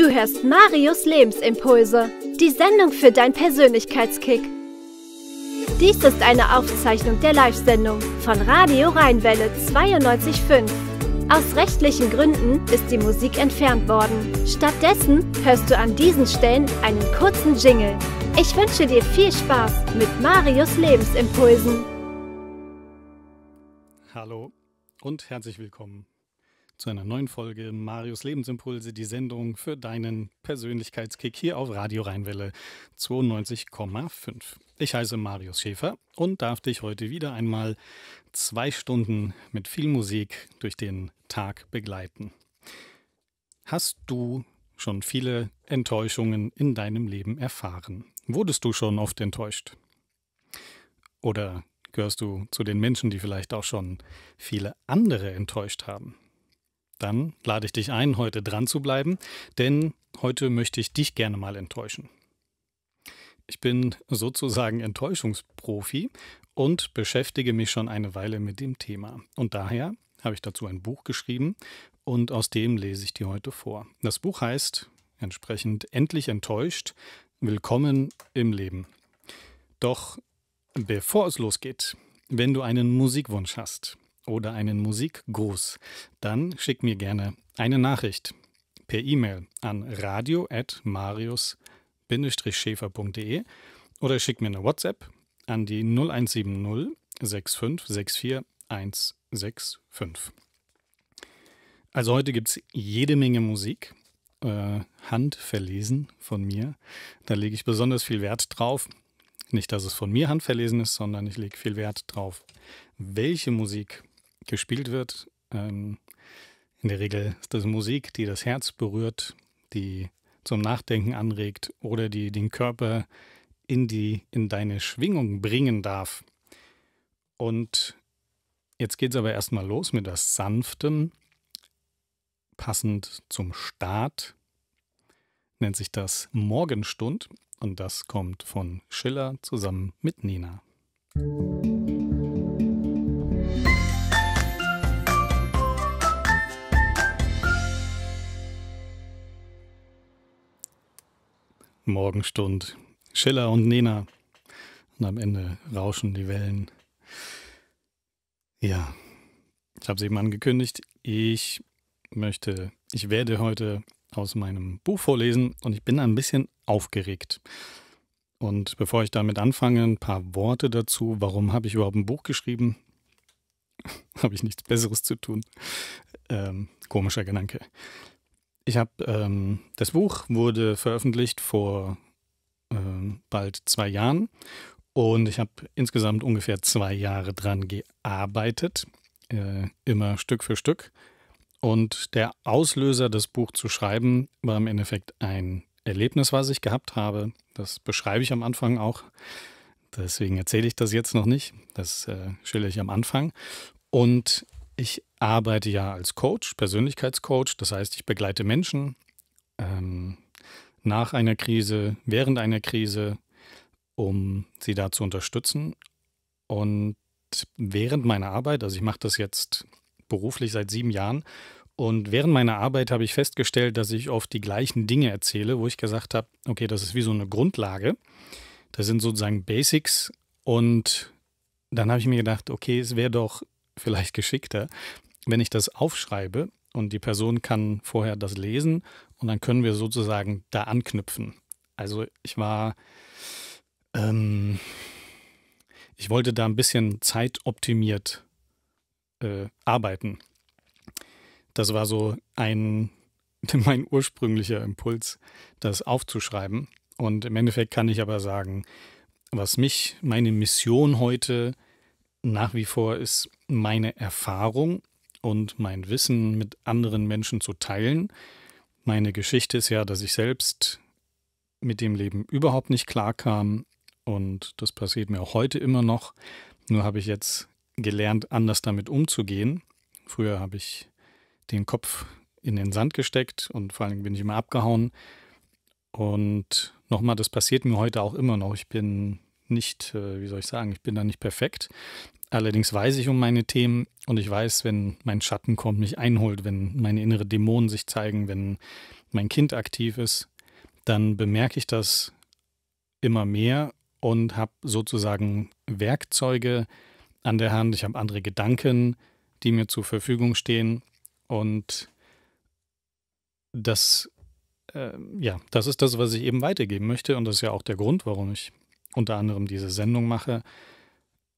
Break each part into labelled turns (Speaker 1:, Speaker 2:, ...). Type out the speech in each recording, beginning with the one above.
Speaker 1: Du hörst Marius Lebensimpulse, die Sendung für deinen Persönlichkeitskick. Dies ist eine Aufzeichnung der Live-Sendung von Radio Rheinwelle 92.5. Aus rechtlichen Gründen ist die Musik entfernt worden. Stattdessen hörst du an diesen Stellen einen kurzen Jingle. Ich wünsche dir viel Spaß mit Marius Lebensimpulsen.
Speaker 2: Hallo und herzlich willkommen zu einer neuen Folge Marius Lebensimpulse, die Sendung für deinen Persönlichkeitskick hier auf Radio Rheinwelle 92,5. Ich heiße Marius Schäfer und darf dich heute wieder einmal zwei Stunden mit viel Musik durch den Tag begleiten. Hast du schon viele Enttäuschungen in deinem Leben erfahren? Wurdest du schon oft enttäuscht? Oder gehörst du zu den Menschen, die vielleicht auch schon viele andere enttäuscht haben? Dann lade ich dich ein, heute dran zu bleiben, denn heute möchte ich dich gerne mal enttäuschen. Ich bin sozusagen Enttäuschungsprofi und beschäftige mich schon eine Weile mit dem Thema. Und daher habe ich dazu ein Buch geschrieben und aus dem lese ich dir heute vor. Das Buch heißt entsprechend Endlich enttäuscht, Willkommen im Leben. Doch bevor es losgeht, wenn du einen Musikwunsch hast, oder einen Musikgruß, dann schick mir gerne eine Nachricht per E-Mail an radio@marius-schäfer.de oder schick mir eine WhatsApp an die 0170 65 64 165. Also heute gibt es jede Menge Musik, äh, handverlesen von mir. Da lege ich besonders viel Wert drauf. Nicht, dass es von mir handverlesen ist, sondern ich lege viel Wert drauf, welche Musik gespielt wird. Ähm, in der Regel ist das Musik, die das Herz berührt, die zum Nachdenken anregt oder die den Körper in, die, in deine Schwingung bringen darf. Und jetzt geht es aber erstmal los mit das Sanftem, passend zum Start. Nennt sich das Morgenstund und das kommt von Schiller zusammen mit Nina. Musik Morgenstund. Schiller und Nena. Und am Ende rauschen die Wellen. Ja, ich habe es eben angekündigt. Ich möchte, ich werde heute aus meinem Buch vorlesen und ich bin ein bisschen aufgeregt. Und bevor ich damit anfange, ein paar Worte dazu. Warum habe ich überhaupt ein Buch geschrieben? habe ich nichts Besseres zu tun. Ähm, komischer Gedanke. Ich habe ähm, das Buch wurde veröffentlicht vor ähm, bald zwei Jahren und ich habe insgesamt ungefähr zwei Jahre dran gearbeitet, äh, immer Stück für Stück. Und der Auslöser, das Buch zu schreiben, war im Endeffekt ein Erlebnis, was ich gehabt habe. Das beschreibe ich am Anfang auch. Deswegen erzähle ich das jetzt noch nicht. Das äh, schilder ich am Anfang. Und ich arbeite ja als Coach, Persönlichkeitscoach, das heißt, ich begleite Menschen ähm, nach einer Krise, während einer Krise, um sie da zu unterstützen. Und während meiner Arbeit, also ich mache das jetzt beruflich seit sieben Jahren, und während meiner Arbeit habe ich festgestellt, dass ich oft die gleichen Dinge erzähle, wo ich gesagt habe, okay, das ist wie so eine Grundlage, das sind sozusagen Basics. Und dann habe ich mir gedacht, okay, es wäre doch vielleicht geschickter, wenn ich das aufschreibe und die Person kann vorher das lesen und dann können wir sozusagen da anknüpfen. Also ich war, ähm, ich wollte da ein bisschen zeitoptimiert äh, arbeiten. Das war so ein, mein ursprünglicher Impuls, das aufzuschreiben. Und im Endeffekt kann ich aber sagen, was mich, meine Mission heute nach wie vor ist, meine Erfahrung und mein Wissen mit anderen Menschen zu teilen. Meine Geschichte ist ja, dass ich selbst mit dem Leben überhaupt nicht klarkam und das passiert mir auch heute immer noch. Nur habe ich jetzt gelernt, anders damit umzugehen. Früher habe ich den Kopf in den Sand gesteckt und vor allem bin ich immer abgehauen. Und nochmal, das passiert mir heute auch immer noch. Ich bin nicht, äh, wie soll ich sagen, ich bin da nicht perfekt. Allerdings weiß ich um meine Themen und ich weiß, wenn mein Schatten kommt, mich einholt, wenn meine innere Dämonen sich zeigen, wenn mein Kind aktiv ist, dann bemerke ich das immer mehr und habe sozusagen Werkzeuge an der Hand. Ich habe andere Gedanken, die mir zur Verfügung stehen und das, äh, ja, das ist das, was ich eben weitergeben möchte und das ist ja auch der Grund, warum ich unter anderem diese Sendung mache,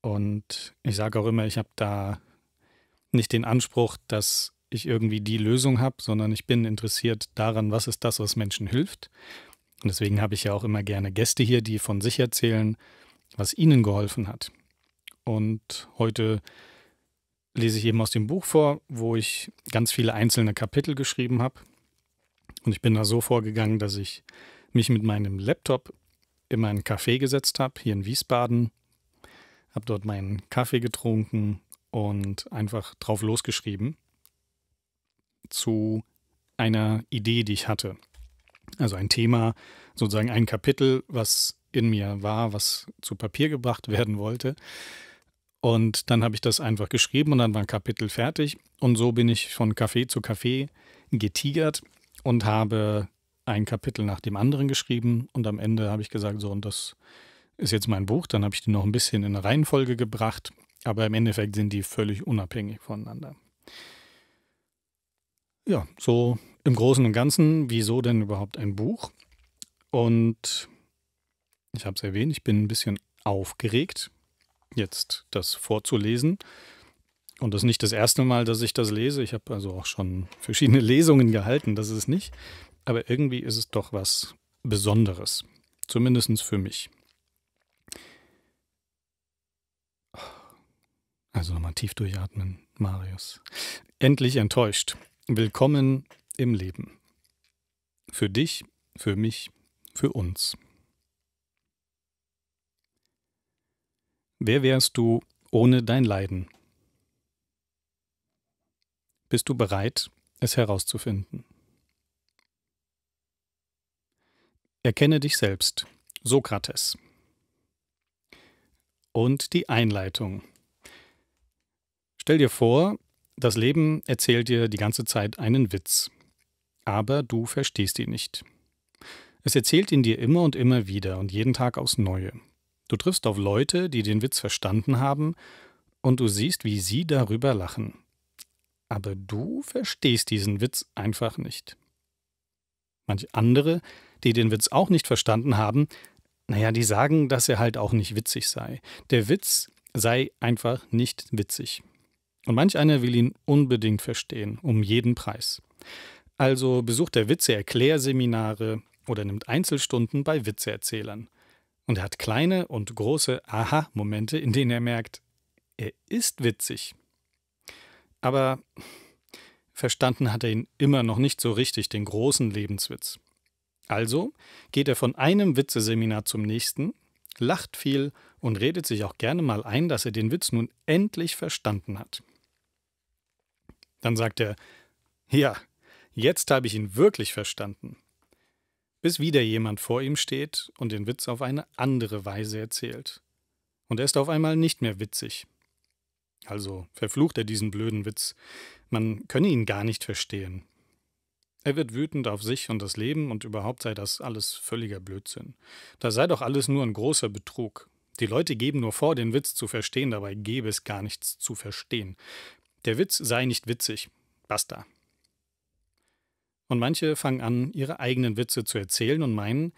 Speaker 2: und ich sage auch immer, ich habe da nicht den Anspruch, dass ich irgendwie die Lösung habe, sondern ich bin interessiert daran, was ist das, was Menschen hilft. Und deswegen habe ich ja auch immer gerne Gäste hier, die von sich erzählen, was ihnen geholfen hat. Und heute lese ich eben aus dem Buch vor, wo ich ganz viele einzelne Kapitel geschrieben habe. Und ich bin da so vorgegangen, dass ich mich mit meinem Laptop in meinen Café gesetzt habe, hier in Wiesbaden, habe dort meinen Kaffee getrunken und einfach drauf losgeschrieben zu einer Idee, die ich hatte. Also ein Thema, sozusagen ein Kapitel, was in mir war, was zu Papier gebracht werden wollte. Und dann habe ich das einfach geschrieben und dann war ein Kapitel fertig. Und so bin ich von Kaffee zu Kaffee getigert und habe ein Kapitel nach dem anderen geschrieben. Und am Ende habe ich gesagt, so, und das ist jetzt mein Buch, dann habe ich die noch ein bisschen in eine Reihenfolge gebracht, aber im Endeffekt sind die völlig unabhängig voneinander. Ja, so im Großen und Ganzen, wieso denn überhaupt ein Buch? Und ich habe es erwähnt, ich bin ein bisschen aufgeregt, jetzt das vorzulesen. Und das ist nicht das erste Mal, dass ich das lese. Ich habe also auch schon verschiedene Lesungen gehalten, das ist es nicht. Aber irgendwie ist es doch was Besonderes, zumindest für mich. Also nochmal tief durchatmen, Marius. Endlich enttäuscht. Willkommen im Leben. Für dich, für mich, für uns. Wer wärst du ohne dein Leiden? Bist du bereit, es herauszufinden? Erkenne dich selbst, Sokrates. Und die Einleitung. Stell dir vor, das Leben erzählt dir die ganze Zeit einen Witz, aber du verstehst ihn nicht. Es erzählt ihn dir immer und immer wieder und jeden Tag aufs Neue. Du triffst auf Leute, die den Witz verstanden haben, und du siehst, wie sie darüber lachen. Aber du verstehst diesen Witz einfach nicht. Manche andere, die den Witz auch nicht verstanden haben, naja, die sagen, dass er halt auch nicht witzig sei. Der Witz sei einfach nicht witzig. Und manch einer will ihn unbedingt verstehen, um jeden Preis. Also besucht er Witze-Erklärseminare oder nimmt Einzelstunden bei Witzeerzählern. Und er hat kleine und große Aha-Momente, in denen er merkt, er ist witzig. Aber verstanden hat er ihn immer noch nicht so richtig, den großen Lebenswitz. Also geht er von einem Witzeseminar zum nächsten, lacht viel und redet sich auch gerne mal ein, dass er den Witz nun endlich verstanden hat. Dann sagt er, ja, jetzt habe ich ihn wirklich verstanden. Bis wieder jemand vor ihm steht und den Witz auf eine andere Weise erzählt. Und er ist auf einmal nicht mehr witzig. Also verflucht er diesen blöden Witz. Man könne ihn gar nicht verstehen. Er wird wütend auf sich und das Leben und überhaupt sei das alles völliger Blödsinn. Da sei doch alles nur ein großer Betrug. Die Leute geben nur vor, den Witz zu verstehen, dabei gäbe es gar nichts zu verstehen. Der Witz sei nicht witzig. Basta. Und manche fangen an, ihre eigenen Witze zu erzählen und meinen,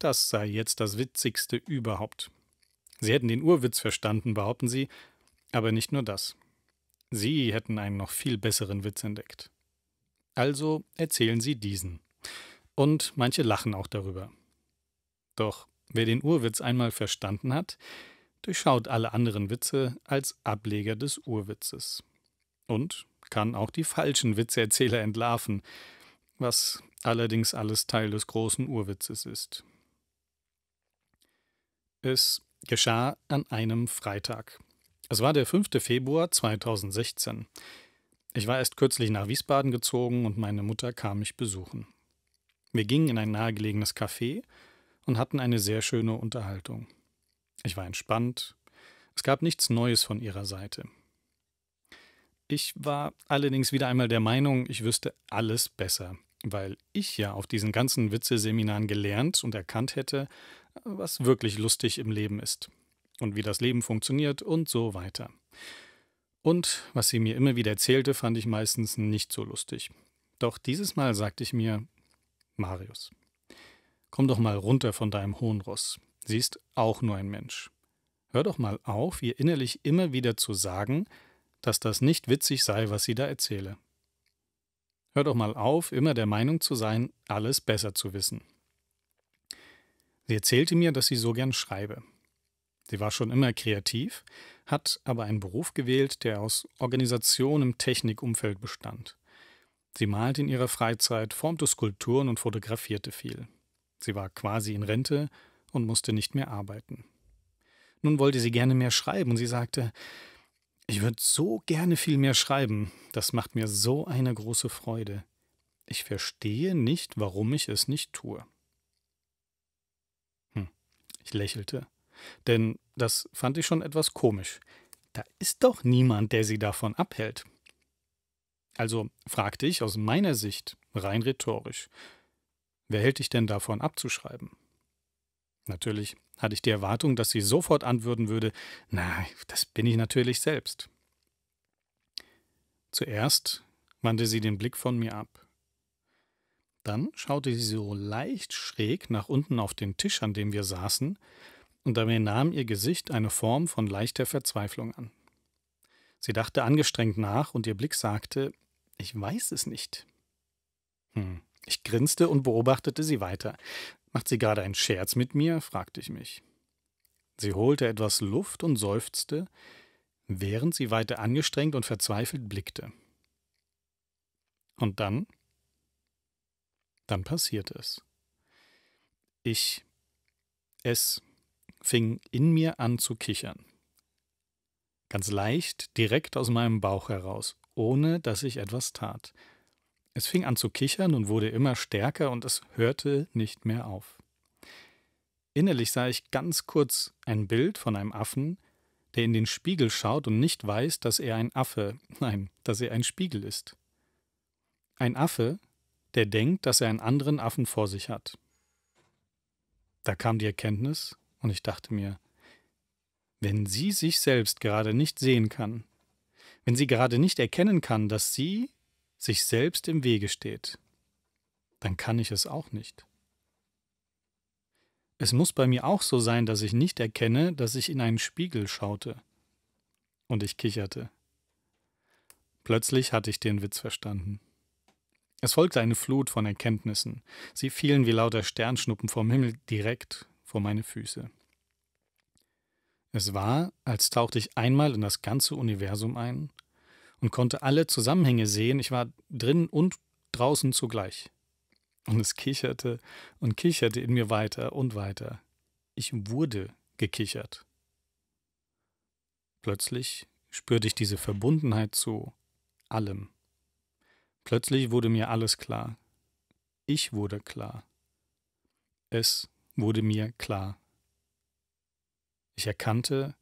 Speaker 2: das sei jetzt das Witzigste überhaupt. Sie hätten den Urwitz verstanden, behaupten sie, aber nicht nur das. Sie hätten einen noch viel besseren Witz entdeckt. Also erzählen sie diesen. Und manche lachen auch darüber. Doch wer den Urwitz einmal verstanden hat, durchschaut alle anderen Witze als Ableger des Urwitzes und kann auch die falschen Witzerzähler entlarven, was allerdings alles Teil des großen Urwitzes ist. Es geschah an einem Freitag. Es war der 5. Februar 2016. Ich war erst kürzlich nach Wiesbaden gezogen und meine Mutter kam mich besuchen. Wir gingen in ein nahegelegenes Café und hatten eine sehr schöne Unterhaltung. Ich war entspannt. Es gab nichts Neues von ihrer Seite. Ich war allerdings wieder einmal der Meinung, ich wüsste alles besser, weil ich ja auf diesen ganzen Witzeseminaren gelernt und erkannt hätte, was wirklich lustig im Leben ist und wie das Leben funktioniert und so weiter. Und was sie mir immer wieder erzählte, fand ich meistens nicht so lustig. Doch dieses Mal sagte ich mir, Marius, komm doch mal runter von deinem hohen Ross. Sie ist auch nur ein Mensch. Hör doch mal auf, ihr innerlich immer wieder zu sagen, dass das nicht witzig sei, was sie da erzähle. Hör doch mal auf, immer der Meinung zu sein, alles besser zu wissen. Sie erzählte mir, dass sie so gern schreibe. Sie war schon immer kreativ, hat aber einen Beruf gewählt, der aus Organisation im Technikumfeld bestand. Sie malte in ihrer Freizeit, formte Skulpturen und fotografierte viel. Sie war quasi in Rente und musste nicht mehr arbeiten. Nun wollte sie gerne mehr schreiben und sie sagte, ich würde so gerne viel mehr schreiben. Das macht mir so eine große Freude. Ich verstehe nicht, warum ich es nicht tue. Hm. Ich lächelte, denn das fand ich schon etwas komisch. Da ist doch niemand, der sie davon abhält. Also fragte ich aus meiner Sicht rein rhetorisch, wer hält dich denn davon abzuschreiben? Natürlich hatte ich die Erwartung, dass sie sofort antworten würde, na, das bin ich natürlich selbst. Zuerst wandte sie den Blick von mir ab. Dann schaute sie so leicht schräg nach unten auf den Tisch, an dem wir saßen, und dabei nahm ihr Gesicht eine Form von leichter Verzweiflung an. Sie dachte angestrengt nach, und ihr Blick sagte, ich weiß es nicht. Hm. Ich grinste und beobachtete sie weiter. Macht sie gerade einen Scherz mit mir? fragte ich mich. Sie holte etwas Luft und seufzte, während sie weiter angestrengt und verzweifelt blickte. Und dann? Dann passierte es. Ich, es fing in mir an zu kichern. Ganz leicht, direkt aus meinem Bauch heraus, ohne dass ich etwas tat. Es fing an zu kichern und wurde immer stärker und es hörte nicht mehr auf. Innerlich sah ich ganz kurz ein Bild von einem Affen, der in den Spiegel schaut und nicht weiß, dass er ein Affe, nein, dass er ein Spiegel ist. Ein Affe, der denkt, dass er einen anderen Affen vor sich hat. Da kam die Erkenntnis und ich dachte mir, wenn sie sich selbst gerade nicht sehen kann, wenn sie gerade nicht erkennen kann, dass sie sich selbst im Wege steht, dann kann ich es auch nicht. Es muss bei mir auch so sein, dass ich nicht erkenne, dass ich in einen Spiegel schaute. Und ich kicherte. Plötzlich hatte ich den Witz verstanden. Es folgte eine Flut von Erkenntnissen. Sie fielen wie lauter Sternschnuppen vom Himmel direkt vor meine Füße. Es war, als tauchte ich einmal in das ganze Universum ein und konnte alle Zusammenhänge sehen. Ich war drin und draußen zugleich. Und es kicherte und kicherte in mir weiter und weiter. Ich wurde gekichert. Plötzlich spürte ich diese Verbundenheit zu allem. Plötzlich wurde mir alles klar. Ich wurde klar. Es wurde mir klar. Ich erkannte,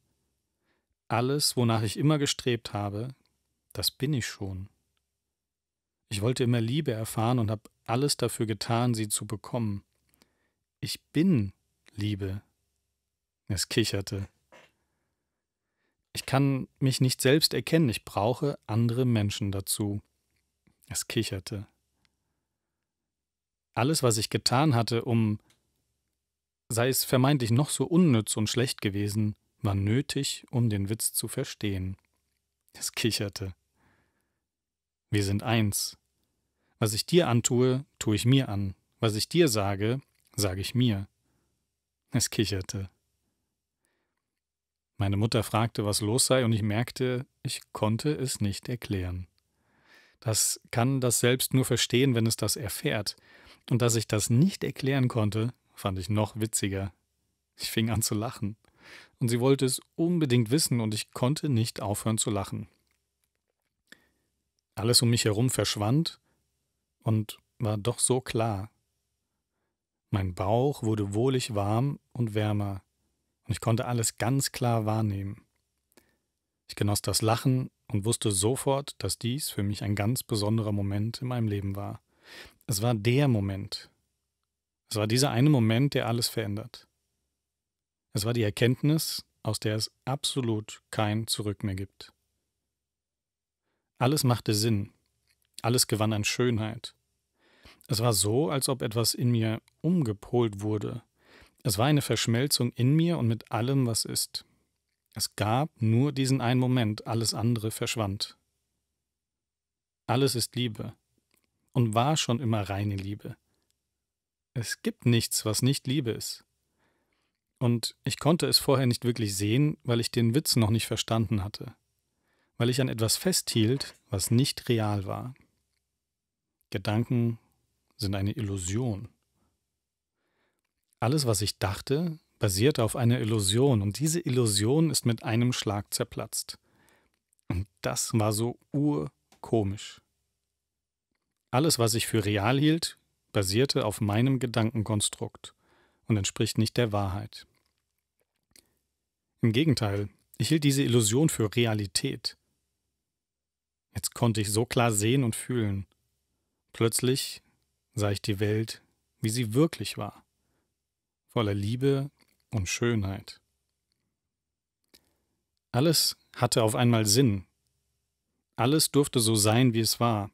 Speaker 2: alles, wonach ich immer gestrebt habe, das bin ich schon. Ich wollte immer Liebe erfahren und habe alles dafür getan, sie zu bekommen. Ich bin Liebe. Es kicherte. Ich kann mich nicht selbst erkennen, ich brauche andere Menschen dazu. Es kicherte. Alles, was ich getan hatte, um sei es vermeintlich noch so unnütz und schlecht gewesen, war nötig, um den Witz zu verstehen. Es kicherte. Wir sind eins. Was ich dir antue, tue ich mir an. Was ich dir sage, sage ich mir. Es kicherte. Meine Mutter fragte, was los sei, und ich merkte, ich konnte es nicht erklären. Das kann das selbst nur verstehen, wenn es das erfährt. Und dass ich das nicht erklären konnte, fand ich noch witziger. Ich fing an zu lachen. Und sie wollte es unbedingt wissen, und ich konnte nicht aufhören zu lachen. Alles um mich herum verschwand und war doch so klar. Mein Bauch wurde wohlig warm und wärmer, und ich konnte alles ganz klar wahrnehmen. Ich genoss das Lachen und wusste sofort, dass dies für mich ein ganz besonderer Moment in meinem Leben war. Es war der Moment. Es war dieser eine Moment, der alles verändert. Es war die Erkenntnis, aus der es absolut kein Zurück mehr gibt. Alles machte Sinn. Alles gewann an Schönheit. Es war so, als ob etwas in mir umgepolt wurde. Es war eine Verschmelzung in mir und mit allem, was ist. Es gab nur diesen einen Moment, alles andere verschwand. Alles ist Liebe und war schon immer reine Liebe. Es gibt nichts, was nicht Liebe ist. Und ich konnte es vorher nicht wirklich sehen, weil ich den Witz noch nicht verstanden hatte weil ich an etwas festhielt, was nicht real war. Gedanken sind eine Illusion. Alles, was ich dachte, basierte auf einer Illusion und diese Illusion ist mit einem Schlag zerplatzt. Und das war so urkomisch. Alles, was ich für real hielt, basierte auf meinem Gedankenkonstrukt und entspricht nicht der Wahrheit. Im Gegenteil, ich hielt diese Illusion für Realität. Jetzt konnte ich so klar sehen und fühlen. Plötzlich sah ich die Welt, wie sie wirklich war, voller Liebe und Schönheit. Alles hatte auf einmal Sinn. Alles durfte so sein, wie es war.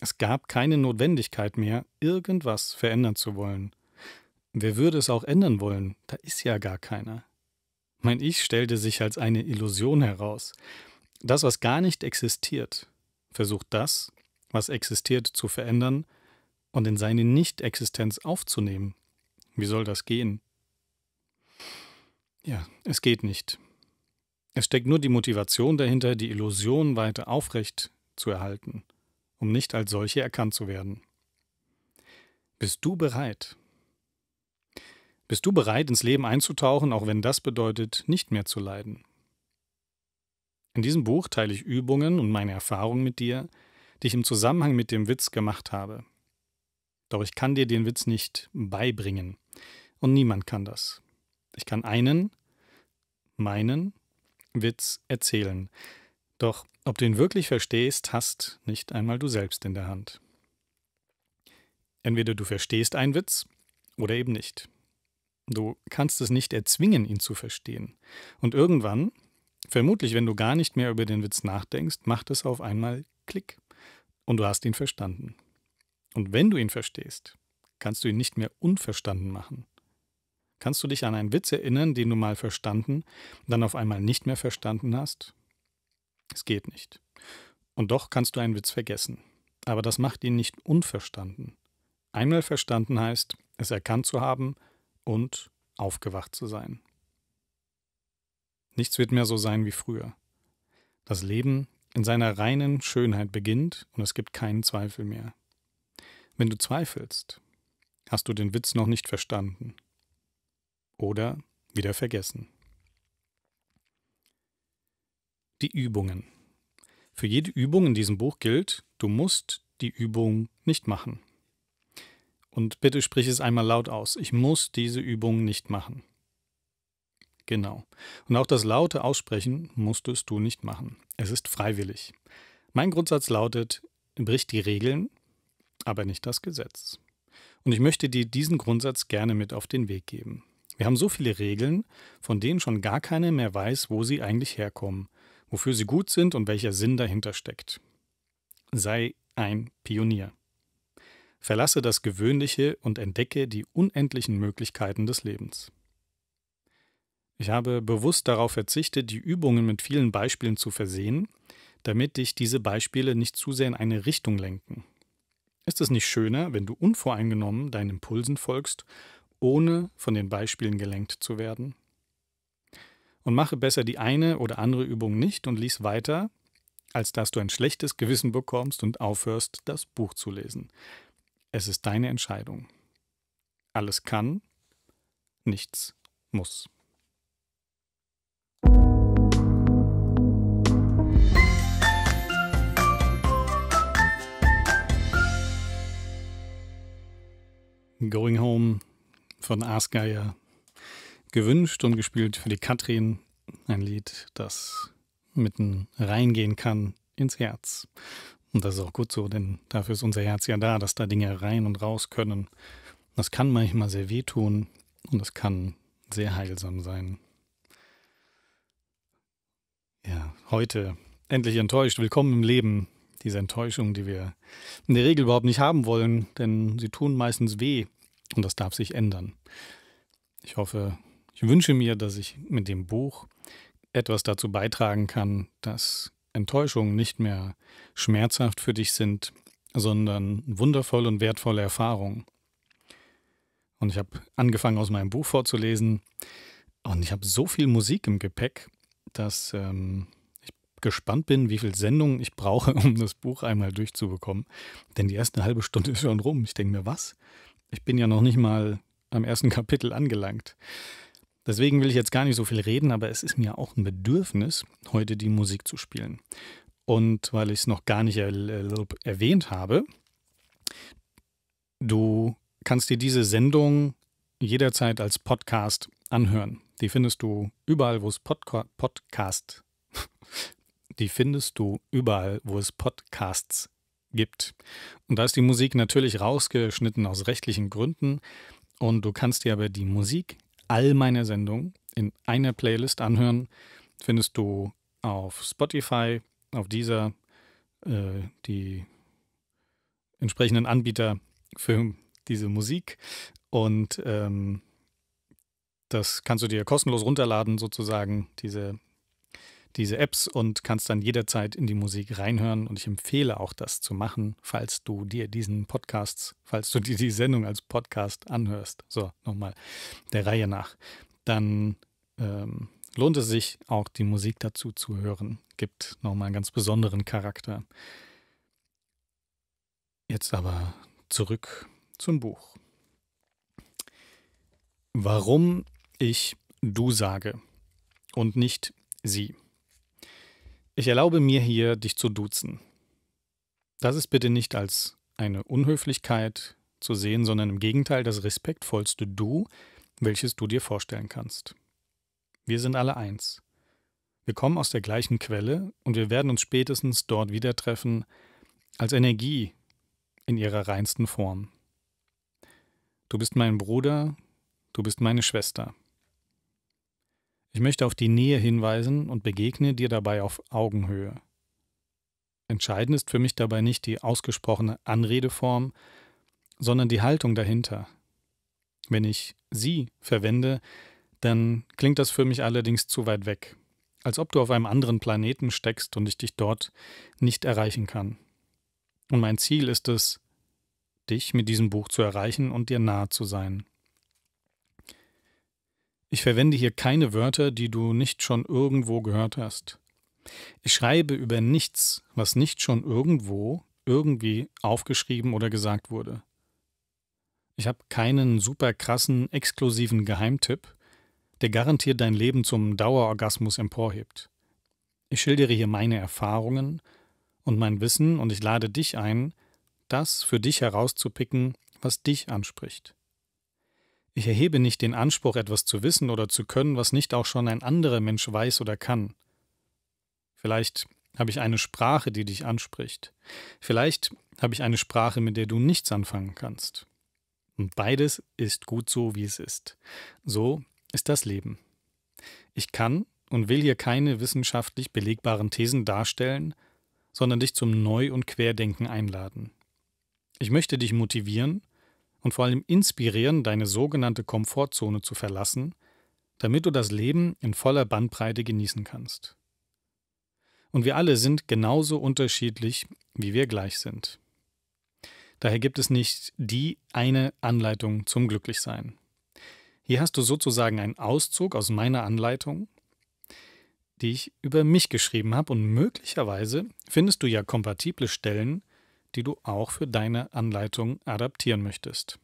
Speaker 2: Es gab keine Notwendigkeit mehr, irgendwas verändern zu wollen. Wer würde es auch ändern wollen? Da ist ja gar keiner. Mein Ich stellte sich als eine Illusion heraus, das, was gar nicht existiert, versucht das, was existiert, zu verändern und in seine Nicht-Existenz aufzunehmen. Wie soll das gehen? Ja, es geht nicht. Es steckt nur die Motivation dahinter, die Illusion weiter aufrecht zu erhalten, um nicht als solche erkannt zu werden. Bist du bereit? Bist du bereit, ins Leben einzutauchen, auch wenn das bedeutet, nicht mehr zu leiden? In diesem Buch teile ich Übungen und meine Erfahrungen mit dir, die ich im Zusammenhang mit dem Witz gemacht habe. Doch ich kann dir den Witz nicht beibringen. Und niemand kann das. Ich kann einen, meinen Witz erzählen. Doch ob du ihn wirklich verstehst, hast nicht einmal du selbst in der Hand. Entweder du verstehst einen Witz oder eben nicht. Du kannst es nicht erzwingen, ihn zu verstehen. Und irgendwann, Vermutlich, wenn du gar nicht mehr über den Witz nachdenkst, macht es auf einmal Klick und du hast ihn verstanden. Und wenn du ihn verstehst, kannst du ihn nicht mehr unverstanden machen. Kannst du dich an einen Witz erinnern, den du mal verstanden, dann auf einmal nicht mehr verstanden hast? Es geht nicht. Und doch kannst du einen Witz vergessen. Aber das macht ihn nicht unverstanden. Einmal verstanden heißt, es erkannt zu haben und aufgewacht zu sein. Nichts wird mehr so sein wie früher. Das Leben in seiner reinen Schönheit beginnt und es gibt keinen Zweifel mehr. Wenn du zweifelst, hast du den Witz noch nicht verstanden oder wieder vergessen. Die Übungen. Für jede Übung in diesem Buch gilt, du musst die Übung nicht machen. Und bitte sprich es einmal laut aus. Ich muss diese Übung nicht machen. Genau. Und auch das laute Aussprechen musstest du nicht machen. Es ist freiwillig. Mein Grundsatz lautet, bricht die Regeln, aber nicht das Gesetz. Und ich möchte dir diesen Grundsatz gerne mit auf den Weg geben. Wir haben so viele Regeln, von denen schon gar keiner mehr weiß, wo sie eigentlich herkommen, wofür sie gut sind und welcher Sinn dahinter steckt. Sei ein Pionier. Verlasse das Gewöhnliche und entdecke die unendlichen Möglichkeiten des Lebens. Ich habe bewusst darauf verzichtet, die Übungen mit vielen Beispielen zu versehen, damit dich diese Beispiele nicht zu sehr in eine Richtung lenken. Ist es nicht schöner, wenn du unvoreingenommen deinen Impulsen folgst, ohne von den Beispielen gelenkt zu werden? Und mache besser die eine oder andere Übung nicht und lies weiter, als dass du ein schlechtes Gewissen bekommst und aufhörst, das Buch zu lesen. Es ist deine Entscheidung. Alles kann, nichts muss. Going Home von Aasgeier gewünscht und gespielt für die Katrin. Ein Lied, das mitten reingehen kann ins Herz. Und das ist auch gut so, denn dafür ist unser Herz ja da, dass da Dinge rein und raus können. Das kann manchmal sehr wehtun und das kann sehr heilsam sein. Ja, heute endlich enttäuscht. Willkommen im Leben diese Enttäuschung, die wir in der Regel überhaupt nicht haben wollen, denn sie tun meistens weh und das darf sich ändern. Ich hoffe, ich wünsche mir, dass ich mit dem Buch etwas dazu beitragen kann, dass Enttäuschungen nicht mehr schmerzhaft für dich sind, sondern wundervolle und wertvolle Erfahrungen. Und ich habe angefangen, aus meinem Buch vorzulesen. Und ich habe so viel Musik im Gepäck, dass ähm, gespannt bin, wie viele Sendungen ich brauche, um das Buch einmal durchzubekommen. Denn die erste halbe Stunde ist schon rum. Ich denke mir, was? Ich bin ja noch nicht mal am ersten Kapitel angelangt. Deswegen will ich jetzt gar nicht so viel reden, aber es ist mir auch ein Bedürfnis, heute die Musik zu spielen. Und weil ich es noch gar nicht äh, erwähnt habe, du kannst dir diese Sendung jederzeit als Podcast anhören. Die findest du überall, wo es Podca Podcast die findest du überall, wo es Podcasts gibt. Und da ist die Musik natürlich rausgeschnitten aus rechtlichen Gründen. Und du kannst dir aber die Musik all meiner Sendungen in einer Playlist anhören. Findest du auf Spotify, auf dieser, äh, die entsprechenden Anbieter für diese Musik. Und ähm, das kannst du dir kostenlos runterladen, sozusagen, diese diese Apps und kannst dann jederzeit in die Musik reinhören. Und ich empfehle auch, das zu machen, falls du dir diesen Podcast, falls du dir die Sendung als Podcast anhörst. So, nochmal der Reihe nach. Dann ähm, lohnt es sich auch, die Musik dazu zu hören. Gibt nochmal einen ganz besonderen Charakter. Jetzt aber zurück zum Buch. Warum ich du sage und nicht sie. Ich erlaube mir hier, dich zu duzen. Das ist bitte nicht als eine Unhöflichkeit zu sehen, sondern im Gegenteil das respektvollste Du, welches du dir vorstellen kannst. Wir sind alle eins. Wir kommen aus der gleichen Quelle und wir werden uns spätestens dort wieder treffen, als Energie in ihrer reinsten Form. Du bist mein Bruder, du bist meine Schwester. Ich möchte auf die Nähe hinweisen und begegne dir dabei auf Augenhöhe. Entscheidend ist für mich dabei nicht die ausgesprochene Anredeform, sondern die Haltung dahinter. Wenn ich sie verwende, dann klingt das für mich allerdings zu weit weg, als ob du auf einem anderen Planeten steckst und ich dich dort nicht erreichen kann. Und mein Ziel ist es, dich mit diesem Buch zu erreichen und dir nahe zu sein. Ich verwende hier keine Wörter, die du nicht schon irgendwo gehört hast. Ich schreibe über nichts, was nicht schon irgendwo, irgendwie aufgeschrieben oder gesagt wurde. Ich habe keinen super krassen, exklusiven Geheimtipp, der garantiert dein Leben zum Dauerorgasmus emporhebt. Ich schildere hier meine Erfahrungen und mein Wissen und ich lade dich ein, das für dich herauszupicken, was dich anspricht. Ich erhebe nicht den Anspruch, etwas zu wissen oder zu können, was nicht auch schon ein anderer Mensch weiß oder kann. Vielleicht habe ich eine Sprache, die dich anspricht. Vielleicht habe ich eine Sprache, mit der du nichts anfangen kannst. Und beides ist gut so, wie es ist. So ist das Leben. Ich kann und will hier keine wissenschaftlich belegbaren Thesen darstellen, sondern dich zum Neu- und Querdenken einladen. Ich möchte dich motivieren und vor allem inspirieren, deine sogenannte Komfortzone zu verlassen, damit du das Leben in voller Bandbreite genießen kannst. Und wir alle sind genauso unterschiedlich, wie wir gleich sind. Daher gibt es nicht die eine Anleitung zum Glücklichsein. Hier hast du sozusagen einen Auszug aus meiner Anleitung, die ich über mich geschrieben habe und möglicherweise findest du ja kompatible Stellen, die du auch für deine Anleitung adaptieren möchtest.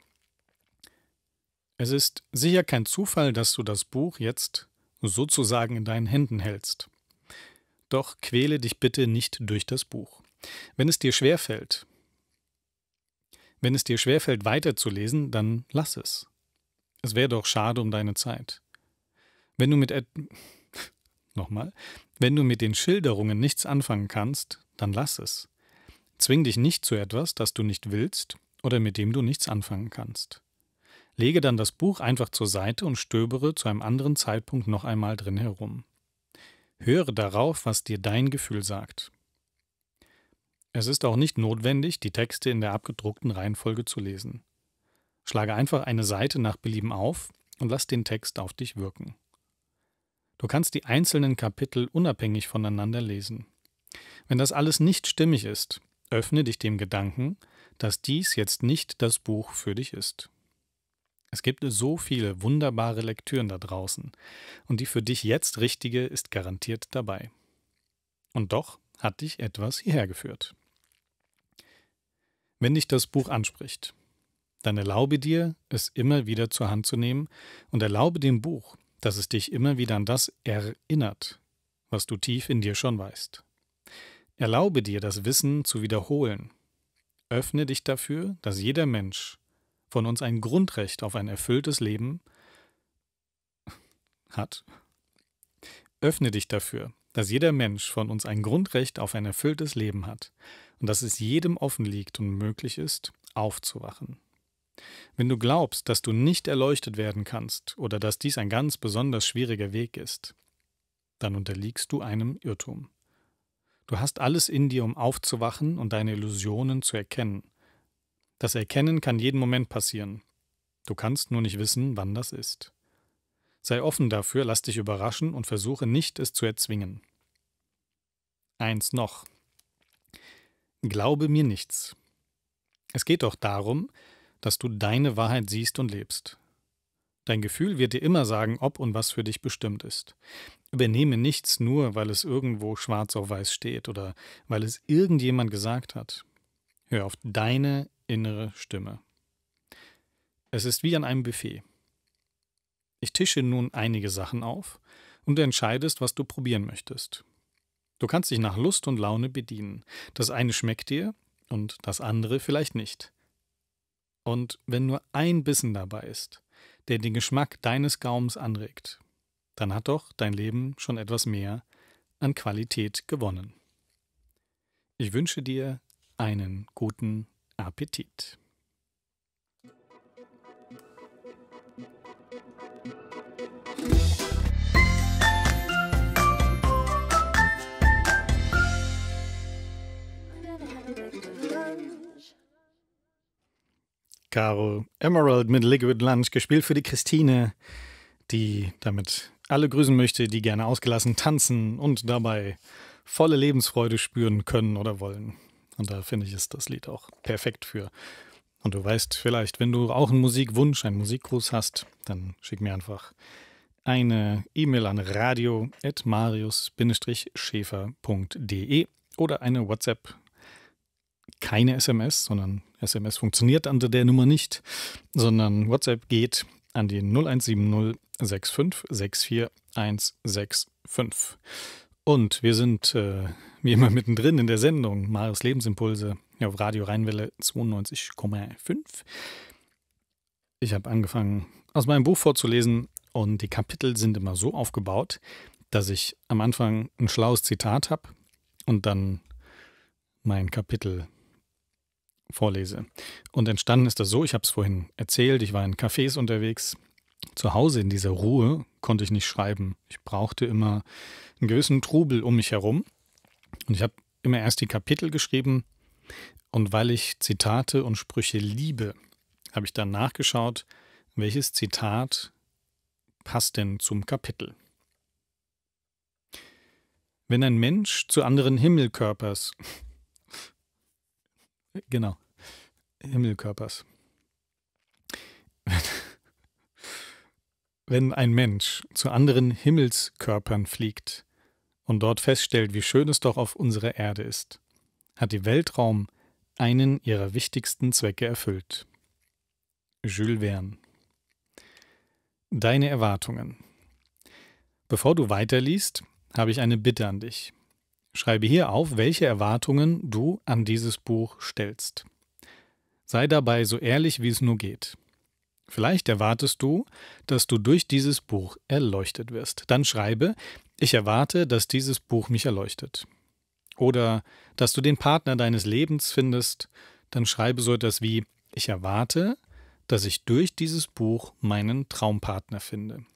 Speaker 2: Es ist sicher kein Zufall, dass du das Buch jetzt sozusagen in deinen Händen hältst. Doch quäle dich bitte nicht durch das Buch. Wenn es dir schwerfällt, wenn es dir schwerfällt, weiterzulesen, dann lass es. Es wäre doch schade um deine Zeit. Wenn du mit nochmal, wenn du mit den Schilderungen nichts anfangen kannst, dann lass es. Zwing dich nicht zu etwas, das du nicht willst oder mit dem du nichts anfangen kannst. Lege dann das Buch einfach zur Seite und stöbere zu einem anderen Zeitpunkt noch einmal drin herum. Höre darauf, was dir dein Gefühl sagt. Es ist auch nicht notwendig, die Texte in der abgedruckten Reihenfolge zu lesen. Schlage einfach eine Seite nach Belieben auf und lass den Text auf dich wirken. Du kannst die einzelnen Kapitel unabhängig voneinander lesen. Wenn das alles nicht stimmig ist, Öffne dich dem Gedanken, dass dies jetzt nicht das Buch für dich ist. Es gibt so viele wunderbare Lektüren da draußen, und die für dich jetzt richtige ist garantiert dabei. Und doch hat dich etwas hierher geführt. Wenn dich das Buch anspricht, dann erlaube dir, es immer wieder zur Hand zu nehmen und erlaube dem Buch, dass es dich immer wieder an das erinnert, was du tief in dir schon weißt. Erlaube dir, das Wissen zu wiederholen. Öffne dich dafür, dass jeder Mensch von uns ein Grundrecht auf ein erfülltes Leben hat. Öffne dich dafür, dass jeder Mensch von uns ein Grundrecht auf ein erfülltes Leben hat und dass es jedem offen liegt und möglich ist, aufzuwachen. Wenn du glaubst, dass du nicht erleuchtet werden kannst oder dass dies ein ganz besonders schwieriger Weg ist, dann unterliegst du einem Irrtum. Du hast alles in dir, um aufzuwachen und deine Illusionen zu erkennen. Das Erkennen kann jeden Moment passieren. Du kannst nur nicht wissen, wann das ist. Sei offen dafür, lass dich überraschen und versuche nicht, es zu erzwingen. Eins noch. Glaube mir nichts. Es geht doch darum, dass du deine Wahrheit siehst und lebst. Dein Gefühl wird dir immer sagen, ob und was für dich bestimmt ist. Übernehme nichts nur, weil es irgendwo schwarz auf weiß steht oder weil es irgendjemand gesagt hat. Hör auf deine innere Stimme. Es ist wie an einem Buffet. Ich tische nun einige Sachen auf und du entscheidest, was du probieren möchtest. Du kannst dich nach Lust und Laune bedienen. Das eine schmeckt dir und das andere vielleicht nicht. Und wenn nur ein Bissen dabei ist, der den Geschmack deines Gaums anregt, dann hat doch dein Leben schon etwas mehr an Qualität gewonnen. Ich wünsche dir einen guten Appetit. Caro Emerald mit Liquid Lunch, gespielt für die Christine, die damit alle grüßen möchte, die gerne ausgelassen tanzen und dabei volle Lebensfreude spüren können oder wollen. Und da finde ich, ist das Lied auch perfekt für. Und du weißt vielleicht, wenn du auch einen Musikwunsch, einen Musikgruß hast, dann schick mir einfach eine E-Mail an radio.marius-schäfer.de oder eine WhatsApp. Keine SMS, sondern SMS funktioniert unter der Nummer nicht, sondern WhatsApp geht an die 0170 65 64165. Und wir sind äh, wie immer mittendrin in der Sendung Marius Lebensimpulse auf Radio Rheinwelle 92,5. Ich habe angefangen, aus meinem Buch vorzulesen und die Kapitel sind immer so aufgebaut, dass ich am Anfang ein schlaues Zitat habe und dann mein Kapitel vorlese. Und entstanden ist das so, ich habe es vorhin erzählt, ich war in Cafés unterwegs. Zu Hause in dieser Ruhe konnte ich nicht schreiben. Ich brauchte immer einen gewissen Trubel um mich herum. Und ich habe immer erst die Kapitel geschrieben. Und weil ich Zitate und Sprüche liebe, habe ich dann nachgeschaut, welches Zitat passt denn zum Kapitel. Wenn ein Mensch zu anderen Himmelkörpers Genau. Himmelkörpers. Wenn ein Mensch zu anderen Himmelskörpern fliegt und dort feststellt, wie schön es doch auf unserer Erde ist, hat die Weltraum einen ihrer wichtigsten Zwecke erfüllt. Jules Verne. Deine Erwartungen. Bevor du weiterliest, habe ich eine Bitte an dich. Schreibe hier auf, welche Erwartungen du an dieses Buch stellst. Sei dabei so ehrlich, wie es nur geht. Vielleicht erwartest du, dass du durch dieses Buch erleuchtet wirst. Dann schreibe, ich erwarte, dass dieses Buch mich erleuchtet. Oder dass du den Partner deines Lebens findest, dann schreibe so etwas wie, ich erwarte, dass ich durch dieses Buch meinen Traumpartner finde.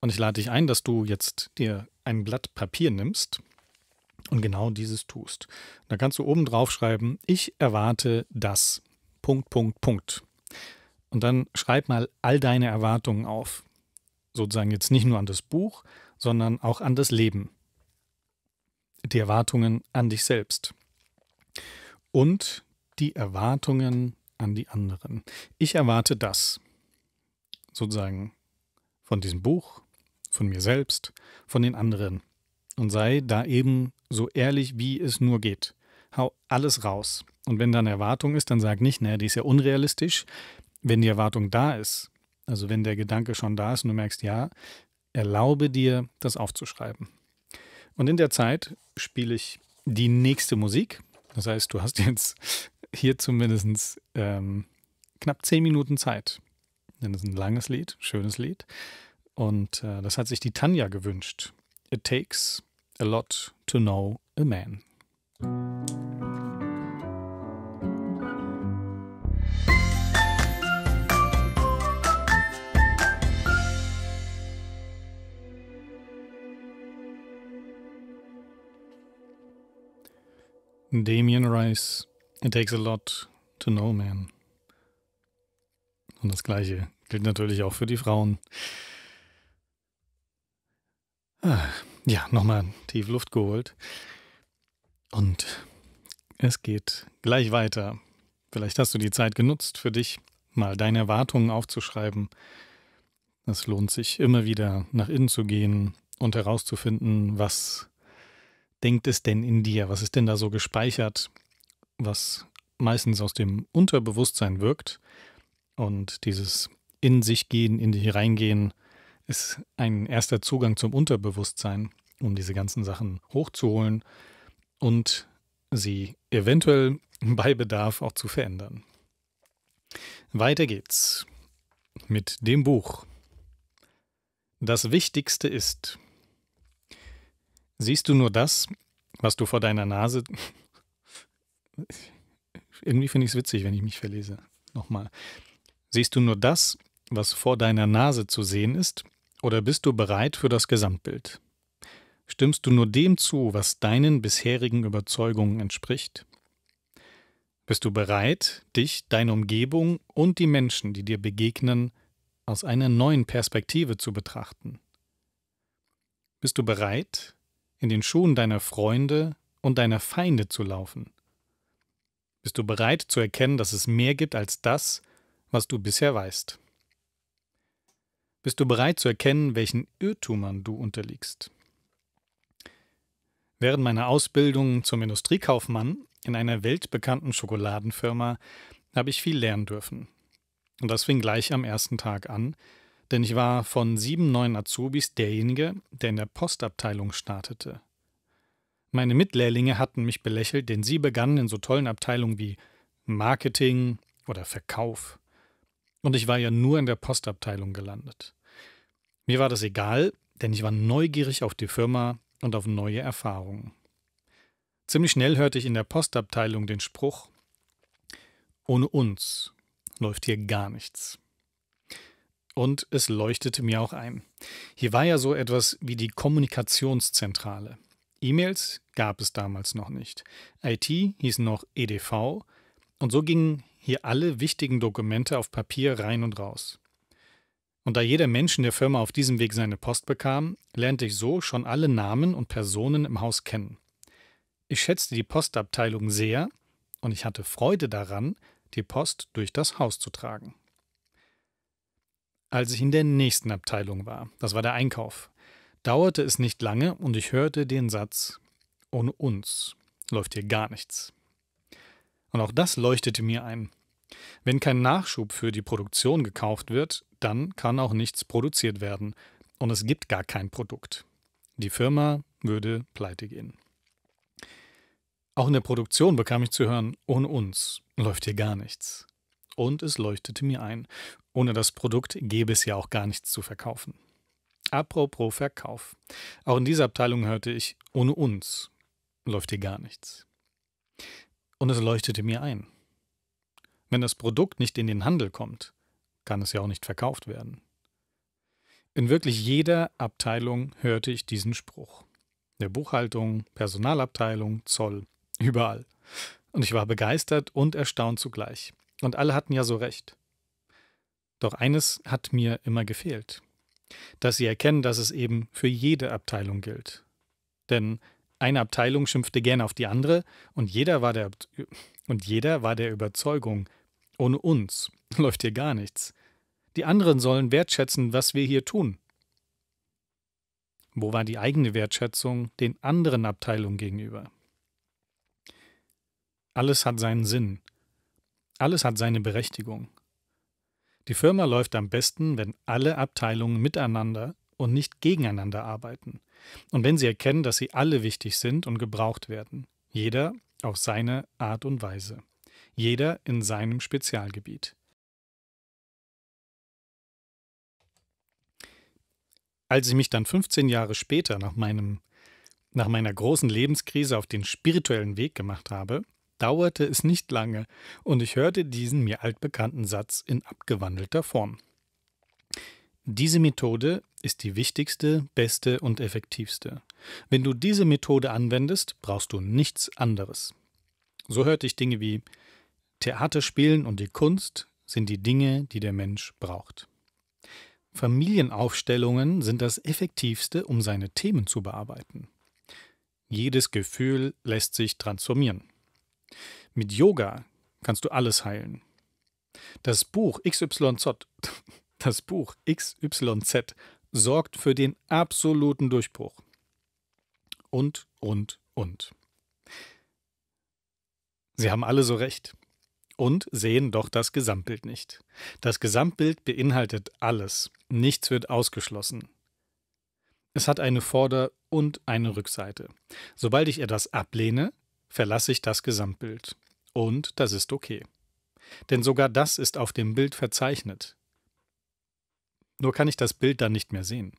Speaker 2: Und ich lade dich ein, dass du jetzt dir ein Blatt Papier nimmst und genau dieses tust. Da kannst du oben drauf schreiben, ich erwarte das. Punkt, Punkt, Punkt. Und dann schreib mal all deine Erwartungen auf. Sozusagen jetzt nicht nur an das Buch, sondern auch an das Leben. Die Erwartungen an dich selbst. Und die Erwartungen an die anderen. Ich erwarte das. Sozusagen von diesem Buch, von mir selbst, von den anderen. Und sei da eben so ehrlich, wie es nur geht. Hau alles raus. Und wenn da eine Erwartung ist, dann sag nicht, naja, die ist ja unrealistisch. Wenn die Erwartung da ist, also wenn der Gedanke schon da ist und du merkst, ja, erlaube dir, das aufzuschreiben. Und in der Zeit spiele ich die nächste Musik. Das heißt, du hast jetzt hier zumindest ähm, knapp zehn Minuten Zeit. Denn es ist ein langes Lied, schönes Lied. Und äh, das hat sich die Tanja gewünscht. It takes a lot to know a man. Damien Rice, It Takes a Lot to Know a Man. Und das gleiche gilt natürlich auch für die Frauen. Ah, ja, nochmal tief Luft geholt. Und es geht gleich weiter. Vielleicht hast du die Zeit genutzt, für dich mal deine Erwartungen aufzuschreiben. Es lohnt sich immer wieder, nach innen zu gehen und herauszufinden, was denkt es denn in dir? Was ist denn da so gespeichert, was meistens aus dem Unterbewusstsein wirkt? Und dieses in sich gehen, in dich reingehen, ist ein erster Zugang zum Unterbewusstsein, um diese ganzen Sachen hochzuholen und sie eventuell bei Bedarf auch zu verändern. Weiter geht's mit dem Buch. Das Wichtigste ist, siehst du nur das, was du vor deiner Nase... Irgendwie finde ich es witzig, wenn ich mich verlese. Nochmal. Siehst du nur das, was vor deiner Nase zu sehen ist, oder bist du bereit für das Gesamtbild? Stimmst du nur dem zu, was deinen bisherigen Überzeugungen entspricht? Bist du bereit, dich, deine Umgebung und die Menschen, die dir begegnen, aus einer neuen Perspektive zu betrachten? Bist du bereit, in den Schuhen deiner Freunde und deiner Feinde zu laufen? Bist du bereit zu erkennen, dass es mehr gibt als das, was du bisher weißt? Bist du bereit zu erkennen, welchen Irrtumern du unterliegst? Während meiner Ausbildung zum Industriekaufmann in einer weltbekannten Schokoladenfirma habe ich viel lernen dürfen. Und das fing gleich am ersten Tag an, denn ich war von sieben neuen Azubis derjenige, der in der Postabteilung startete. Meine Mitlehrlinge hatten mich belächelt, denn sie begannen in so tollen Abteilungen wie Marketing oder Verkauf. Und ich war ja nur in der Postabteilung gelandet. Mir war das egal, denn ich war neugierig auf die Firma und auf neue Erfahrungen. Ziemlich schnell hörte ich in der Postabteilung den Spruch, ohne uns läuft hier gar nichts. Und es leuchtete mir auch ein. Hier war ja so etwas wie die Kommunikationszentrale. E-Mails gab es damals noch nicht. IT hieß noch EDV und so gingen hier alle wichtigen Dokumente auf Papier rein und raus. Und da jeder Mensch in der Firma auf diesem Weg seine Post bekam, lernte ich so schon alle Namen und Personen im Haus kennen. Ich schätzte die Postabteilung sehr und ich hatte Freude daran, die Post durch das Haus zu tragen. Als ich in der nächsten Abteilung war, das war der Einkauf, dauerte es nicht lange und ich hörte den Satz: Ohne uns läuft hier gar nichts. Und auch das leuchtete mir ein. Wenn kein Nachschub für die Produktion gekauft wird, dann kann auch nichts produziert werden und es gibt gar kein Produkt. Die Firma würde pleite gehen. Auch in der Produktion bekam ich zu hören, ohne uns läuft hier gar nichts. Und es leuchtete mir ein, ohne das Produkt gäbe es ja auch gar nichts zu verkaufen. Apropos Verkauf. Auch in dieser Abteilung hörte ich, ohne uns läuft hier gar nichts. Und es leuchtete mir ein. Wenn das Produkt nicht in den Handel kommt, kann es ja auch nicht verkauft werden. In wirklich jeder Abteilung hörte ich diesen Spruch. Der Buchhaltung, Personalabteilung, Zoll, überall. Und ich war begeistert und erstaunt zugleich. Und alle hatten ja so recht. Doch eines hat mir immer gefehlt, dass sie erkennen, dass es eben für jede Abteilung gilt. Denn eine Abteilung schimpfte gern auf die andere und jeder war der, und jeder war der Überzeugung, ohne uns läuft hier gar nichts. Die anderen sollen wertschätzen, was wir hier tun. Wo war die eigene Wertschätzung den anderen Abteilungen gegenüber? Alles hat seinen Sinn. Alles hat seine Berechtigung. Die Firma läuft am besten, wenn alle Abteilungen miteinander und nicht gegeneinander arbeiten. Und wenn sie erkennen, dass sie alle wichtig sind und gebraucht werden, jeder auf seine Art und Weise, jeder in seinem Spezialgebiet. Als ich mich dann 15 Jahre später nach, meinem, nach meiner großen Lebenskrise auf den spirituellen Weg gemacht habe, dauerte es nicht lange und ich hörte diesen mir altbekannten Satz in abgewandelter Form. Diese Methode ist die wichtigste, beste und effektivste. Wenn du diese Methode anwendest, brauchst du nichts anderes. So hörte ich Dinge wie Theaterspielen und die Kunst sind die Dinge, die der Mensch braucht. Familienaufstellungen sind das effektivste, um seine Themen zu bearbeiten. Jedes Gefühl lässt sich transformieren. Mit Yoga kannst du alles heilen. Das Buch XYZ Das Buch XYZ sorgt für den absoluten Durchbruch. Und, und, und. Sie haben alle so recht. Und sehen doch das Gesamtbild nicht. Das Gesamtbild beinhaltet alles. Nichts wird ausgeschlossen. Es hat eine Vorder- und eine Rückseite. Sobald ich etwas ablehne, verlasse ich das Gesamtbild. Und das ist okay. Denn sogar das ist auf dem Bild verzeichnet. Nur kann ich das Bild dann nicht mehr sehen.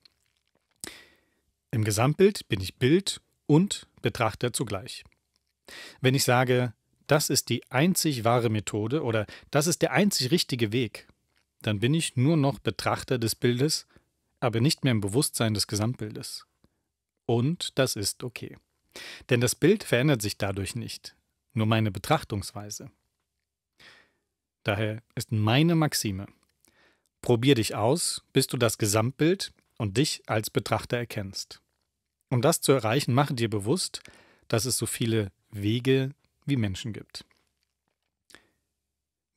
Speaker 2: Im Gesamtbild bin ich Bild und Betrachter zugleich. Wenn ich sage, das ist die einzig wahre Methode oder das ist der einzig richtige Weg, dann bin ich nur noch Betrachter des Bildes, aber nicht mehr im Bewusstsein des Gesamtbildes. Und das ist okay. Denn das Bild verändert sich dadurch nicht, nur meine Betrachtungsweise. Daher ist meine Maxime, Probier dich aus, bis du das Gesamtbild und dich als Betrachter erkennst. Um das zu erreichen, mache dir bewusst, dass es so viele Wege wie Menschen gibt.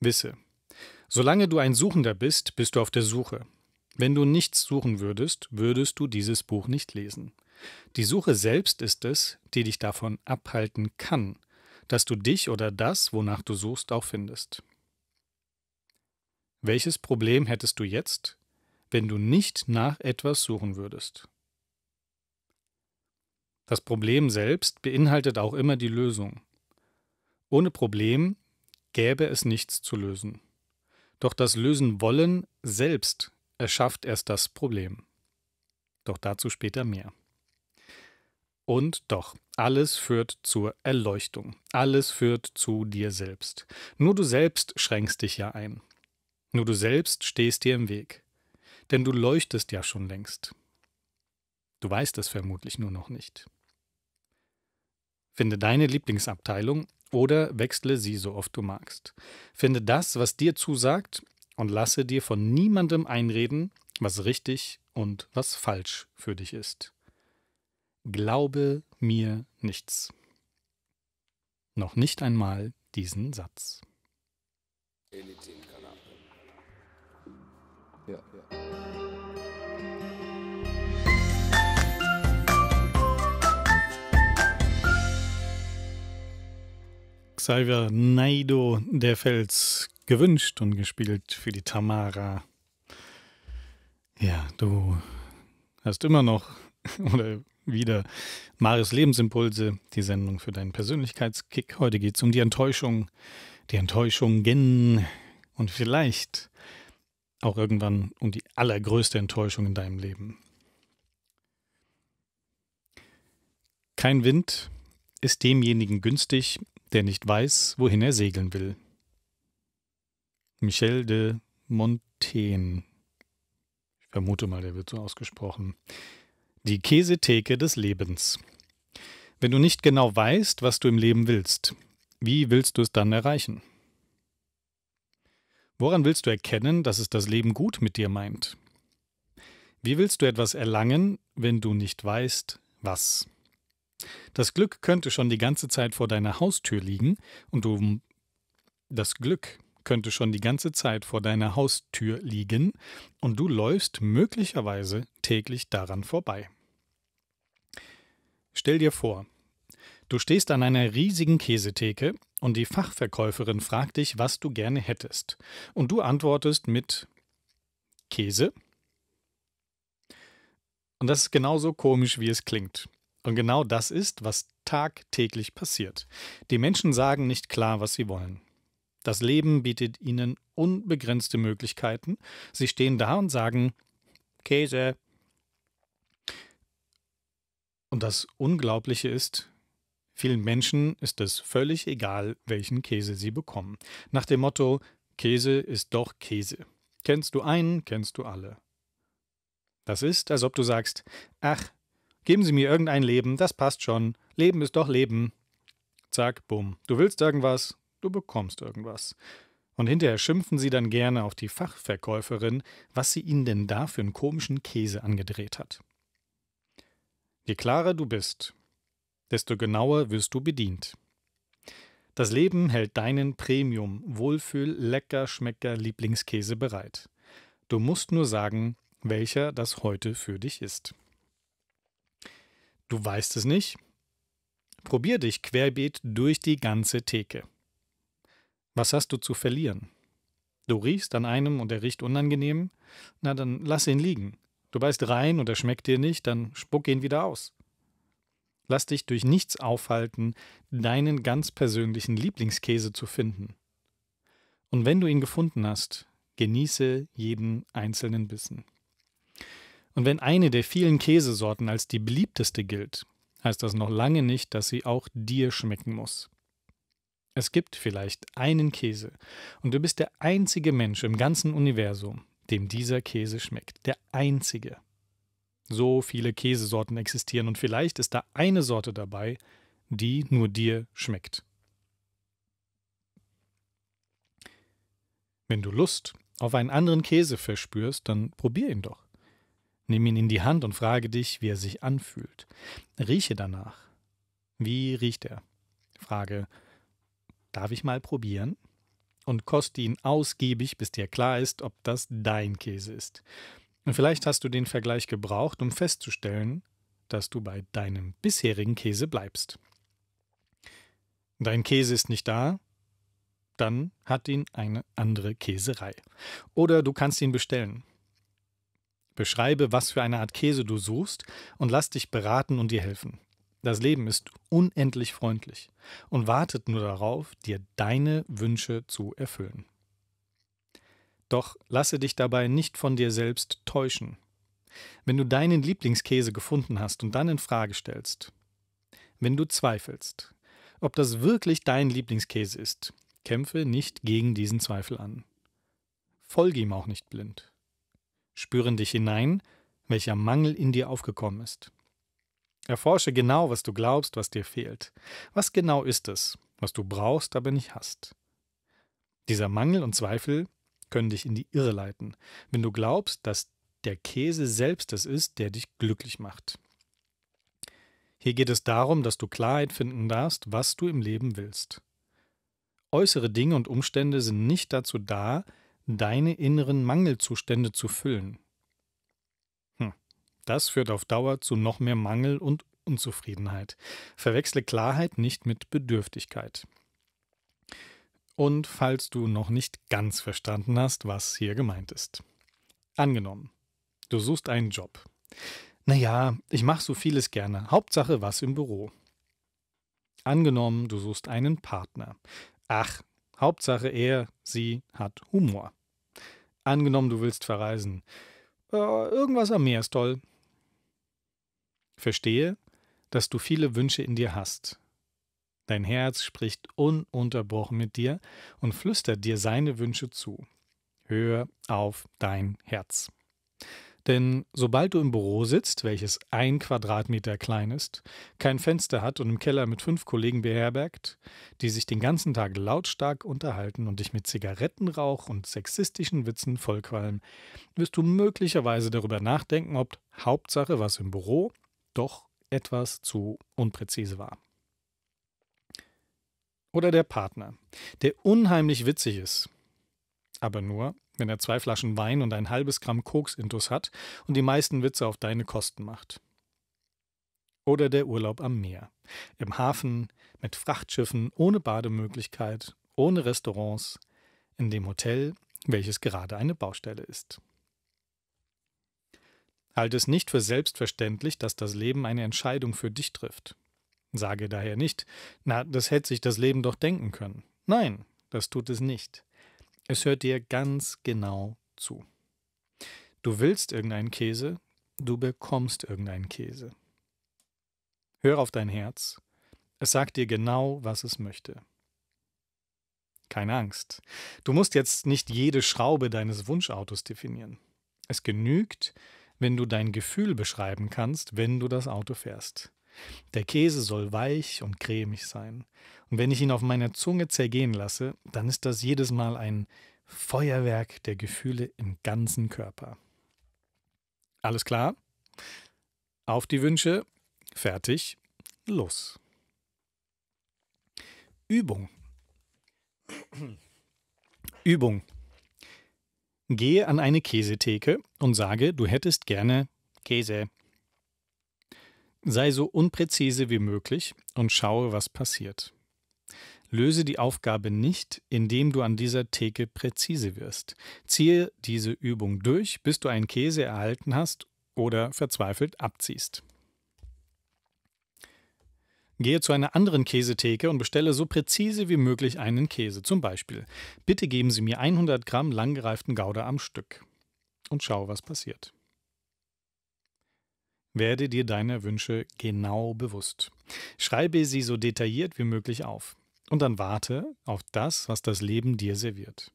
Speaker 2: Wisse, solange du ein Suchender bist, bist du auf der Suche. Wenn du nichts suchen würdest, würdest du dieses Buch nicht lesen. Die Suche selbst ist es, die dich davon abhalten kann, dass du dich oder das, wonach du suchst, auch findest. Welches Problem hättest du jetzt, wenn du nicht nach etwas suchen würdest? Das Problem selbst beinhaltet auch immer die Lösung. Ohne Problem gäbe es nichts zu lösen. Doch das Lösen wollen selbst erschafft erst das Problem. Doch dazu später mehr. Und doch, alles führt zur Erleuchtung. Alles führt zu dir selbst. Nur du selbst schränkst dich ja ein. Nur du selbst stehst dir im Weg, denn du leuchtest ja schon längst. Du weißt es vermutlich nur noch nicht. Finde deine Lieblingsabteilung oder wechsle sie so oft du magst. Finde das, was dir zusagt und lasse dir von niemandem einreden, was richtig und was falsch für dich ist. Glaube mir nichts. Noch nicht einmal diesen Satz. Anything. Salvia Naido der Fels gewünscht und gespielt für die Tamara. Ja, du hast immer noch oder wieder Maris Lebensimpulse, die Sendung für deinen Persönlichkeitskick. Heute geht es um die Enttäuschung, die Enttäuschungen und vielleicht auch irgendwann um die allergrößte Enttäuschung in deinem Leben. Kein Wind ist demjenigen günstig, der nicht weiß, wohin er segeln will. Michel de Montaigne. Ich vermute mal, der wird so ausgesprochen. Die Käsetheke des Lebens. Wenn du nicht genau weißt, was du im Leben willst, wie willst du es dann erreichen? Woran willst du erkennen, dass es das Leben gut mit dir meint? Wie willst du etwas erlangen, wenn du nicht weißt, was? Das Glück könnte schon die ganze Zeit vor deiner Haustür liegen und du das Glück könnte schon die ganze Zeit vor deiner Haustür liegen und du läufst möglicherweise täglich daran vorbei. Stell dir vor, du stehst an einer riesigen Käsetheke und die Fachverkäuferin fragt dich, was du gerne hättest, und du antwortest mit Käse. Und das ist genauso komisch, wie es klingt. Und genau das ist, was tagtäglich passiert. Die Menschen sagen nicht klar, was sie wollen. Das Leben bietet ihnen unbegrenzte Möglichkeiten. Sie stehen da und sagen Käse. Und das Unglaubliche ist, vielen Menschen ist es völlig egal, welchen Käse sie bekommen. Nach dem Motto Käse ist doch Käse. Kennst du einen, kennst du alle. Das ist, als ob du sagst, ach, Geben Sie mir irgendein Leben, das passt schon. Leben ist doch Leben. Zack, bumm. Du willst irgendwas, du bekommst irgendwas. Und hinterher schimpfen sie dann gerne auf die Fachverkäuferin, was sie ihnen denn da für einen komischen Käse angedreht hat. Je klarer du bist, desto genauer wirst du bedient. Das Leben hält deinen Premium Wohlfühl lecker schmecker Lieblingskäse bereit. Du musst nur sagen, welcher das heute für dich ist. Du weißt es nicht? Probier dich querbeet durch die ganze Theke. Was hast du zu verlieren? Du riechst an einem und er riecht unangenehm? Na, dann lass ihn liegen. Du beißt rein und er schmeckt dir nicht, dann spuck ihn wieder aus. Lass dich durch nichts aufhalten, deinen ganz persönlichen Lieblingskäse zu finden. Und wenn du ihn gefunden hast, genieße jeden einzelnen Bissen. Und wenn eine der vielen Käsesorten als die beliebteste gilt, heißt das noch lange nicht, dass sie auch dir schmecken muss. Es gibt vielleicht einen Käse und du bist der einzige Mensch im ganzen Universum, dem dieser Käse schmeckt. Der einzige. So viele Käsesorten existieren und vielleicht ist da eine Sorte dabei, die nur dir schmeckt. Wenn du Lust auf einen anderen Käse verspürst, dann probier ihn doch. Nimm ihn in die Hand und frage dich, wie er sich anfühlt. Rieche danach. Wie riecht er? Frage, darf ich mal probieren? Und koste ihn ausgiebig, bis dir klar ist, ob das dein Käse ist. Und vielleicht hast du den Vergleich gebraucht, um festzustellen, dass du bei deinem bisherigen Käse bleibst. Dein Käse ist nicht da, dann hat ihn eine andere Käserei. Oder du kannst ihn bestellen. Beschreibe, was für eine Art Käse du suchst und lass dich beraten und dir helfen. Das Leben ist unendlich freundlich und wartet nur darauf, dir deine Wünsche zu erfüllen. Doch lasse dich dabei nicht von dir selbst täuschen. Wenn du deinen Lieblingskäse gefunden hast und dann in Frage stellst, wenn du zweifelst, ob das wirklich dein Lieblingskäse ist, kämpfe nicht gegen diesen Zweifel an. Folge ihm auch nicht blind in dich hinein, welcher Mangel in dir aufgekommen ist. Erforsche genau, was du glaubst, was dir fehlt. Was genau ist es, was du brauchst, aber nicht hast? Dieser Mangel und Zweifel können dich in die Irre leiten, wenn du glaubst, dass der Käse selbst es ist, der dich glücklich macht. Hier geht es darum, dass du Klarheit finden darfst, was du im Leben willst. Äußere Dinge und Umstände sind nicht dazu da, deine inneren Mangelzustände zu füllen. Hm. Das führt auf Dauer zu noch mehr Mangel und Unzufriedenheit. Verwechsle Klarheit nicht mit Bedürftigkeit. Und falls du noch nicht ganz verstanden hast, was hier gemeint ist. Angenommen, du suchst einen Job. Naja, ich mache so vieles gerne, Hauptsache was im Büro. Angenommen, du suchst einen Partner. Ach, Hauptsache er, sie hat Humor. Angenommen, du willst verreisen. Äh, irgendwas am Meer ist toll. Verstehe, dass du viele Wünsche in dir hast. Dein Herz spricht ununterbrochen mit dir und flüstert dir seine Wünsche zu. Hör auf dein Herz. Denn sobald du im Büro sitzt, welches ein Quadratmeter klein ist, kein Fenster hat und im Keller mit fünf Kollegen beherbergt, die sich den ganzen Tag lautstark unterhalten und dich mit Zigarettenrauch und sexistischen Witzen vollqualmen, wirst du möglicherweise darüber nachdenken, ob Hauptsache was im Büro doch etwas zu unpräzise war. Oder der Partner, der unheimlich witzig ist, aber nur, wenn er zwei Flaschen Wein und ein halbes Gramm Koks intus hat und die meisten Witze auf deine Kosten macht. Oder der Urlaub am Meer, im Hafen, mit Frachtschiffen, ohne Bademöglichkeit, ohne Restaurants, in dem Hotel, welches gerade eine Baustelle ist. Halt es nicht für selbstverständlich, dass das Leben eine Entscheidung für dich trifft. Sage daher nicht, na, das hätte sich das Leben doch denken können. Nein, das tut es nicht. Es hört dir ganz genau zu. Du willst irgendeinen Käse, du bekommst irgendeinen Käse. Hör auf dein Herz, es sagt dir genau, was es möchte. Keine Angst, du musst jetzt nicht jede Schraube deines Wunschautos definieren. Es genügt, wenn du dein Gefühl beschreiben kannst, wenn du das Auto fährst. Der Käse soll weich und cremig sein. Und wenn ich ihn auf meiner Zunge zergehen lasse, dann ist das jedes Mal ein Feuerwerk der Gefühle im ganzen Körper. Alles klar? Auf die Wünsche. Fertig. Los. Übung. Übung. Gehe an eine Käsetheke und sage, du hättest gerne Käse. Sei so unpräzise wie möglich und schaue, was passiert. Löse die Aufgabe nicht, indem du an dieser Theke präzise wirst. Ziehe diese Übung durch, bis du einen Käse erhalten hast oder verzweifelt abziehst. Gehe zu einer anderen Käsetheke und bestelle so präzise wie möglich einen Käse. Zum Beispiel, bitte geben Sie mir 100 Gramm langgereiften Gouda am Stück. Und schaue, was passiert. Werde dir deiner Wünsche genau bewusst. Schreibe sie so detailliert wie möglich auf. Und dann warte auf das, was das Leben dir serviert.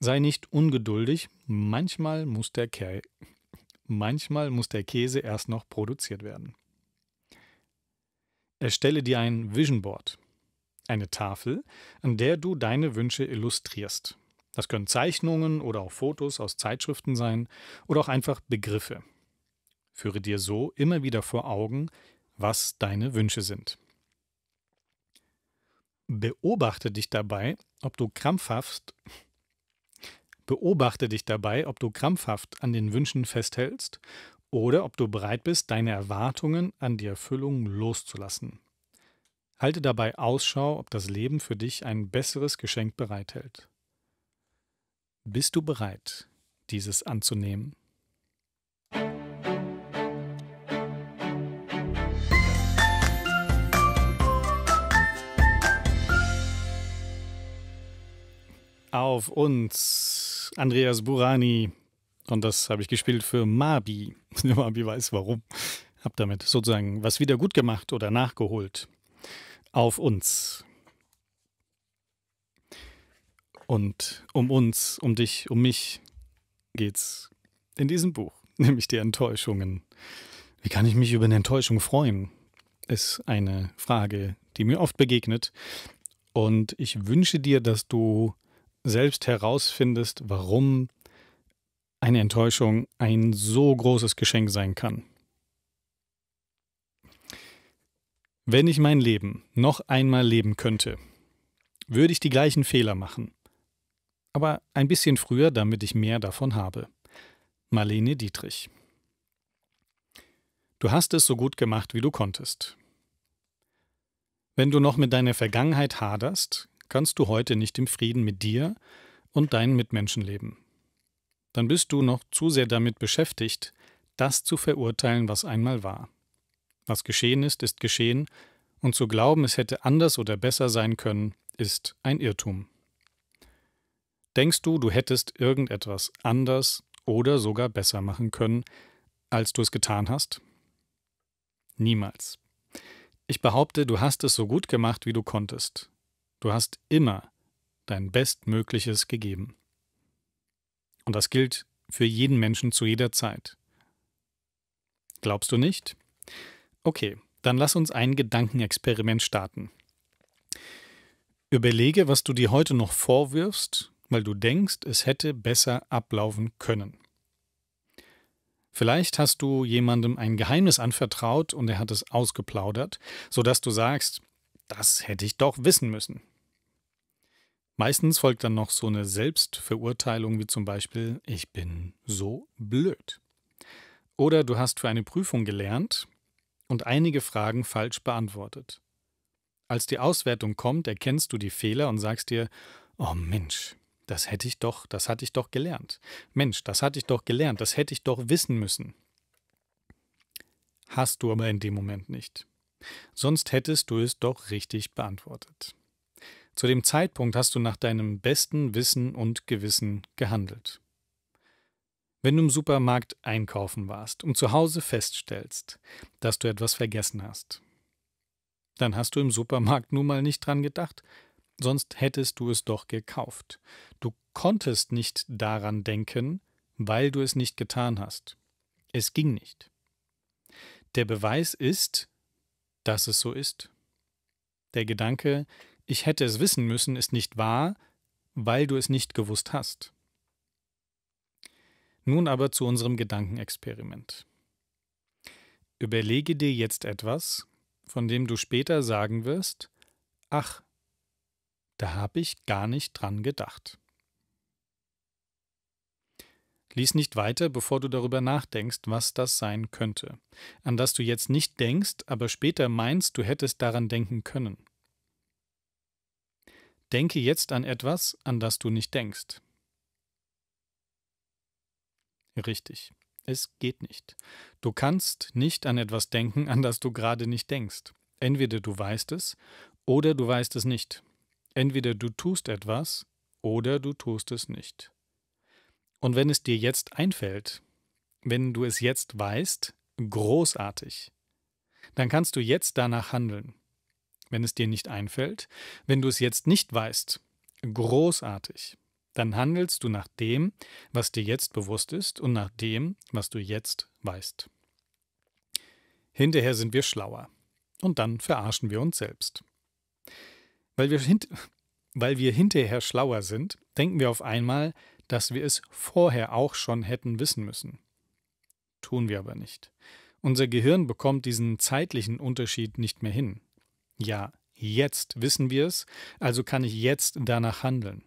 Speaker 2: Sei nicht ungeduldig, manchmal muss der, Kä manchmal muss der Käse erst noch produziert werden. Erstelle dir ein Vision Board, eine Tafel, an der du deine Wünsche illustrierst. Das können Zeichnungen oder auch Fotos aus Zeitschriften sein oder auch einfach Begriffe. Führe dir so immer wieder vor Augen, was deine Wünsche sind. Beobachte dich dabei, ob du krampfhaft Beobachte dich dabei, ob du krampfhaft an den Wünschen festhältst oder ob du bereit bist, deine Erwartungen an die Erfüllung loszulassen. Halte dabei Ausschau, ob das Leben für dich ein besseres Geschenk bereithält. Bist du bereit, dieses anzunehmen? auf uns, Andreas Burani. Und das habe ich gespielt für Mabi. Mabi weiß warum. Hab damit sozusagen was wieder gut gemacht oder nachgeholt. Auf uns. Und um uns, um dich, um mich geht's in diesem Buch, nämlich die Enttäuschungen. Wie kann ich mich über eine Enttäuschung freuen? Ist eine Frage, die mir oft begegnet. Und ich wünsche dir, dass du selbst herausfindest, warum eine Enttäuschung ein so großes Geschenk sein kann. Wenn ich mein Leben noch einmal leben könnte, würde ich die gleichen Fehler machen. Aber ein bisschen früher, damit ich mehr davon habe. Marlene Dietrich. Du hast es so gut gemacht, wie du konntest. Wenn du noch mit deiner Vergangenheit haderst, kannst du heute nicht im Frieden mit dir und deinen Mitmenschen leben. Dann bist du noch zu sehr damit beschäftigt, das zu verurteilen, was einmal war. Was geschehen ist, ist geschehen, und zu glauben, es hätte anders oder besser sein können, ist ein Irrtum. Denkst du, du hättest irgendetwas anders oder sogar besser machen können, als du es getan hast? Niemals. Ich behaupte, du hast es so gut gemacht, wie du konntest. Du hast immer dein Bestmögliches gegeben. Und das gilt für jeden Menschen zu jeder Zeit. Glaubst du nicht? Okay, dann lass uns ein Gedankenexperiment starten. Überlege, was du dir heute noch vorwirfst, weil du denkst, es hätte besser ablaufen können. Vielleicht hast du jemandem ein Geheimnis anvertraut und er hat es ausgeplaudert, sodass du sagst, das hätte ich doch wissen müssen. Meistens folgt dann noch so eine Selbstverurteilung wie zum Beispiel ich bin so blöd. Oder du hast für eine Prüfung gelernt und einige Fragen falsch beantwortet. Als die Auswertung kommt, erkennst du die Fehler und sagst dir, oh Mensch, das hätte ich doch, das hatte ich doch gelernt. Mensch, das hatte ich doch gelernt, das hätte ich doch wissen müssen. Hast du aber in dem Moment nicht. Sonst hättest du es doch richtig beantwortet. Zu dem Zeitpunkt hast du nach deinem besten Wissen und Gewissen gehandelt. Wenn du im Supermarkt einkaufen warst und zu Hause feststellst, dass du etwas vergessen hast, dann hast du im Supermarkt nun mal nicht dran gedacht, sonst hättest du es doch gekauft. Du konntest nicht daran denken, weil du es nicht getan hast. Es ging nicht. Der Beweis ist, dass es so ist. Der Gedanke, ich hätte es wissen müssen ist nicht wahr, weil du es nicht gewusst hast. Nun aber zu unserem Gedankenexperiment. Überlege dir jetzt etwas, von dem du später sagen wirst, ach, da habe ich gar nicht dran gedacht. Lies nicht weiter, bevor du darüber nachdenkst, was das sein könnte, an das du jetzt nicht denkst, aber später meinst, du hättest daran denken können. Denke jetzt an etwas, an das du nicht denkst. Richtig. Es geht nicht. Du kannst nicht an etwas denken, an das du gerade nicht denkst. Entweder du weißt es oder du weißt es nicht. Entweder du tust etwas oder du tust es nicht. Und wenn es dir jetzt einfällt, wenn du es jetzt weißt, großartig, dann kannst du jetzt danach handeln. Wenn es dir nicht einfällt, wenn du es jetzt nicht weißt, großartig, dann handelst du nach dem, was dir jetzt bewusst ist und nach dem, was du jetzt weißt. Hinterher sind wir schlauer und dann verarschen wir uns selbst. Weil wir, hint weil wir hinterher schlauer sind, denken wir auf einmal, dass wir es vorher auch schon hätten wissen müssen. Tun wir aber nicht. Unser Gehirn bekommt diesen zeitlichen Unterschied nicht mehr hin. Ja, jetzt wissen wir es, also kann ich jetzt danach handeln.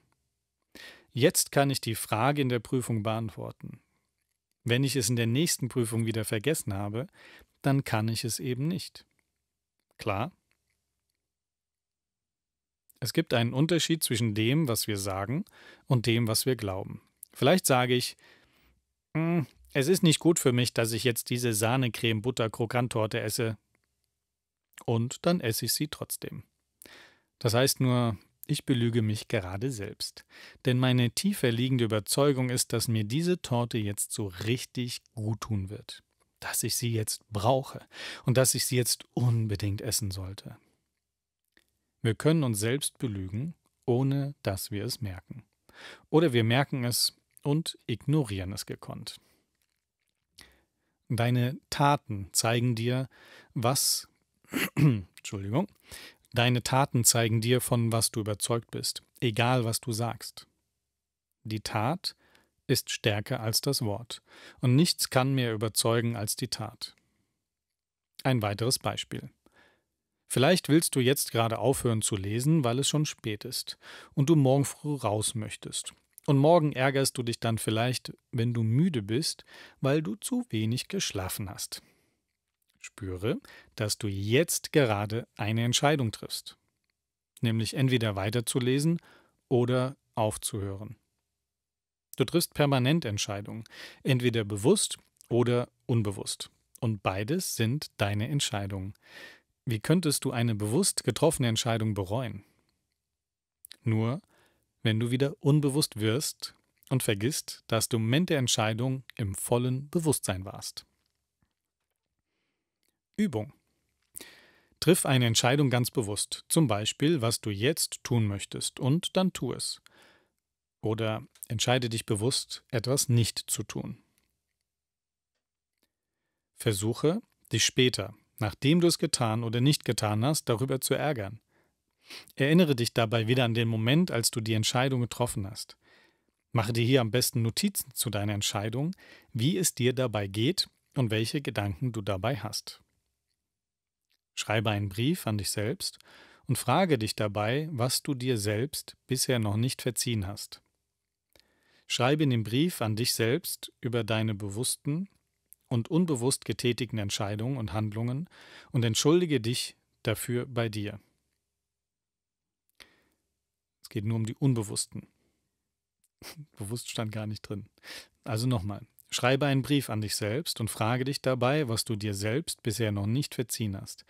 Speaker 2: Jetzt kann ich die Frage in der Prüfung beantworten. Wenn ich es in der nächsten Prüfung wieder vergessen habe, dann kann ich es eben nicht. Klar? Es gibt einen Unterschied zwischen dem, was wir sagen, und dem, was wir glauben. Vielleicht sage ich, hm, es ist nicht gut für mich, dass ich jetzt diese sahnecreme butter krokantorte esse. Und dann esse ich sie trotzdem. Das heißt nur, ich belüge mich gerade selbst. Denn meine tiefer liegende Überzeugung ist, dass mir diese Torte jetzt so richtig gut tun wird. Dass ich sie jetzt brauche und dass ich sie jetzt unbedingt essen sollte. Wir können uns selbst belügen, ohne dass wir es merken. Oder wir merken es und ignorieren es gekonnt. Deine Taten zeigen dir, was Entschuldigung. Deine Taten zeigen dir, von was du überzeugt bist, egal was du sagst. Die Tat ist stärker als das Wort, und nichts kann mehr überzeugen als die Tat. Ein weiteres Beispiel. Vielleicht willst du jetzt gerade aufhören zu lesen, weil es schon spät ist und du morgen früh raus möchtest. Und morgen ärgerst du dich dann vielleicht, wenn du müde bist, weil du zu wenig geschlafen hast. Spüre, dass du jetzt gerade eine Entscheidung triffst, nämlich entweder weiterzulesen oder aufzuhören. Du triffst permanent Entscheidungen, entweder bewusst oder unbewusst. Und beides sind deine Entscheidungen. Wie könntest du eine bewusst getroffene Entscheidung bereuen? Nur, wenn du wieder unbewusst wirst und vergisst, dass du im Moment der Entscheidung im vollen Bewusstsein warst. Übung. Triff eine Entscheidung ganz bewusst, zum Beispiel, was du jetzt tun möchtest, und dann tu es. Oder entscheide dich bewusst, etwas nicht zu tun. Versuche, dich später, nachdem du es getan oder nicht getan hast, darüber zu ärgern. Erinnere dich dabei wieder an den Moment, als du die Entscheidung getroffen hast. Mache dir hier am besten Notizen zu deiner Entscheidung, wie es dir dabei geht und welche Gedanken du dabei hast. Schreibe einen Brief an dich selbst und frage dich dabei, was du dir selbst bisher noch nicht verziehen hast. Schreibe in dem Brief an dich selbst über deine bewussten und unbewusst getätigten Entscheidungen und Handlungen und entschuldige dich dafür bei dir. Es geht nur um die unbewussten. Bewusst stand gar nicht drin. Also nochmal, Schreibe einen Brief an dich selbst und frage dich dabei, was du dir selbst bisher noch nicht verziehen hast.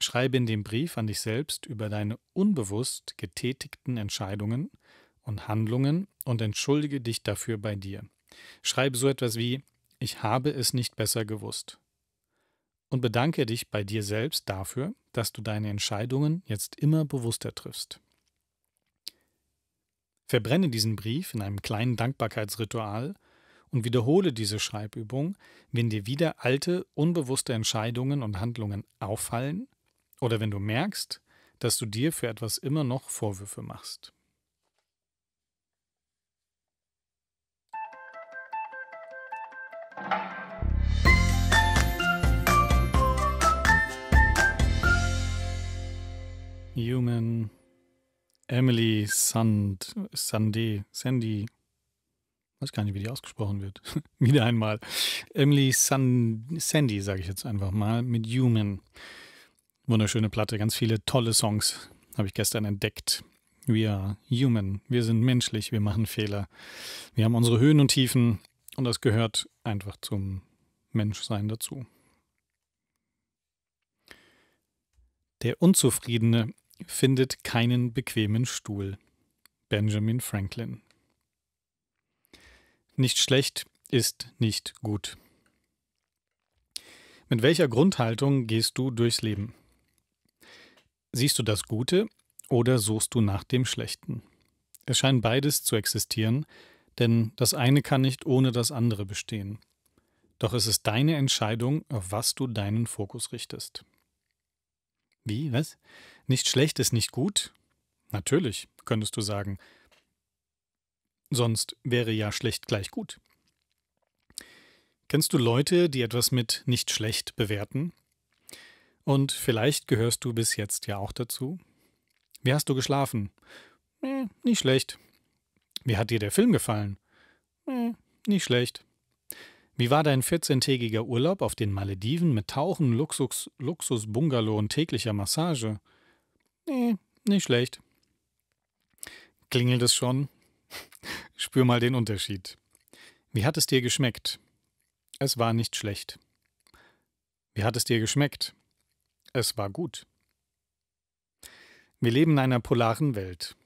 Speaker 2: Schreibe in dem Brief an dich selbst über deine unbewusst getätigten Entscheidungen und Handlungen und entschuldige dich dafür bei dir. Schreibe so etwas wie Ich habe es nicht besser gewusst. Und bedanke dich bei dir selbst dafür, dass du deine Entscheidungen jetzt immer bewusster triffst. Verbrenne diesen Brief in einem kleinen Dankbarkeitsritual und wiederhole diese Schreibübung, wenn dir wieder alte, unbewusste Entscheidungen und Handlungen auffallen oder wenn du merkst, dass du dir für etwas immer noch Vorwürfe machst. Human Emily Sand, Sandy, Sandy weiß gar nicht, wie die ausgesprochen wird. Wieder einmal. Emily Sun Sandy, sage ich jetzt einfach mal, mit Human. Wunderschöne Platte, ganz viele tolle Songs habe ich gestern entdeckt. We are human. Wir sind menschlich, wir machen Fehler. Wir haben unsere Höhen und Tiefen und das gehört einfach zum Menschsein dazu. Der Unzufriedene findet keinen bequemen Stuhl. Benjamin Franklin. Nicht schlecht ist nicht gut. Mit welcher Grundhaltung gehst du durchs Leben? Siehst du das Gute oder suchst du nach dem Schlechten? Es scheint beides zu existieren, denn das eine kann nicht ohne das andere bestehen. Doch es ist deine Entscheidung, auf was du deinen Fokus richtest. Wie, was? Nicht schlecht ist nicht gut? Natürlich, könntest du sagen, Sonst wäre ja schlecht gleich gut. Kennst du Leute, die etwas mit nicht schlecht bewerten? Und vielleicht gehörst du bis jetzt ja auch dazu. Wie hast du geschlafen? Nee, nicht schlecht. Wie hat dir der Film gefallen? Nee, nicht schlecht. Wie war dein 14-tägiger Urlaub auf den Malediven mit Tauchen, Luxus, Luxus, Bungalow und täglicher Massage? Nee, nicht schlecht. Klingelt es schon? Spür mal den Unterschied. Wie hat es dir geschmeckt? Es war nicht schlecht. Wie hat es dir geschmeckt? Es war gut. Wir leben in einer polaren Welt.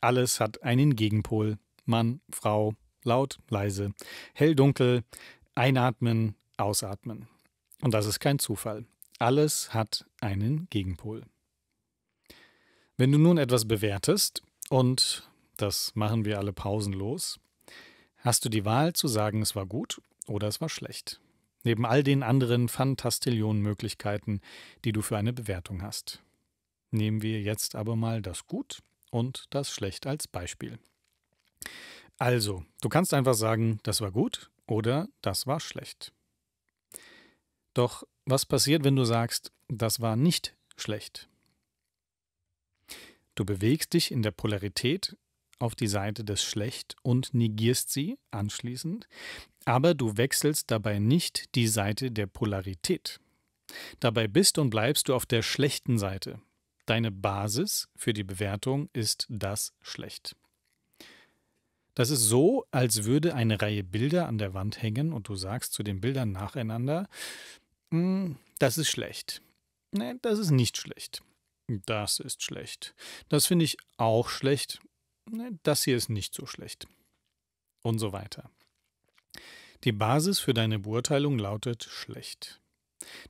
Speaker 2: Alles hat einen Gegenpol. Mann, Frau, laut, leise, hell, dunkel, einatmen, ausatmen. Und das ist kein Zufall. Alles hat einen Gegenpol. Wenn du nun etwas bewertest und das machen wir alle pausenlos. Hast du die Wahl zu sagen, es war gut oder es war schlecht? Neben all den anderen Fantastillionen Möglichkeiten, die du für eine Bewertung hast. Nehmen wir jetzt aber mal das Gut und das Schlecht als Beispiel. Also, du kannst einfach sagen, das war gut oder das war schlecht. Doch was passiert, wenn du sagst, das war nicht schlecht? Du bewegst dich in der Polarität auf die Seite des Schlecht und negierst sie anschließend, aber du wechselst dabei nicht die Seite der Polarität. Dabei bist und bleibst du auf der schlechten Seite. Deine Basis für die Bewertung ist das Schlecht. Das ist so, als würde eine Reihe Bilder an der Wand hängen und du sagst zu den Bildern nacheinander, hm, das ist schlecht. Nee, das ist nicht schlecht. Das ist schlecht. Das finde ich auch schlecht. Ne, das hier ist nicht so schlecht. Und so weiter. Die Basis für deine Beurteilung lautet schlecht.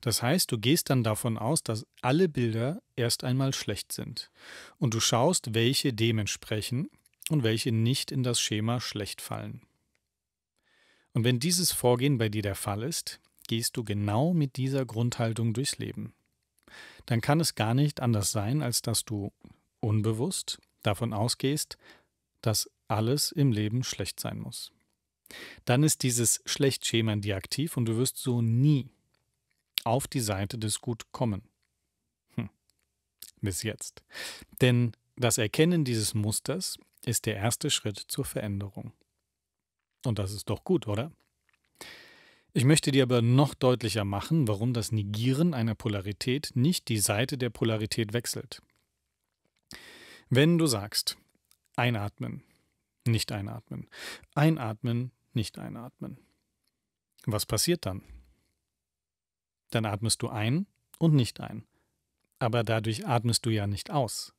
Speaker 2: Das heißt, du gehst dann davon aus, dass alle Bilder erst einmal schlecht sind. Und du schaust, welche dem entsprechen und welche nicht in das Schema schlecht fallen. Und wenn dieses Vorgehen bei dir der Fall ist, gehst du genau mit dieser Grundhaltung durchs Leben. Dann kann es gar nicht anders sein, als dass du unbewusst davon ausgehst, dass alles im Leben schlecht sein muss. Dann ist dieses Schlechtschema in dir aktiv und du wirst so nie auf die Seite des Gut kommen. Hm. Bis jetzt. Denn das Erkennen dieses Musters ist der erste Schritt zur Veränderung. Und das ist doch gut, oder? Ich möchte dir aber noch deutlicher machen, warum das Negieren einer Polarität nicht die Seite der Polarität wechselt. Wenn du sagst, einatmen, nicht einatmen, einatmen, nicht einatmen, was passiert dann? Dann atmest du ein und nicht ein. Aber dadurch atmest du ja nicht aus.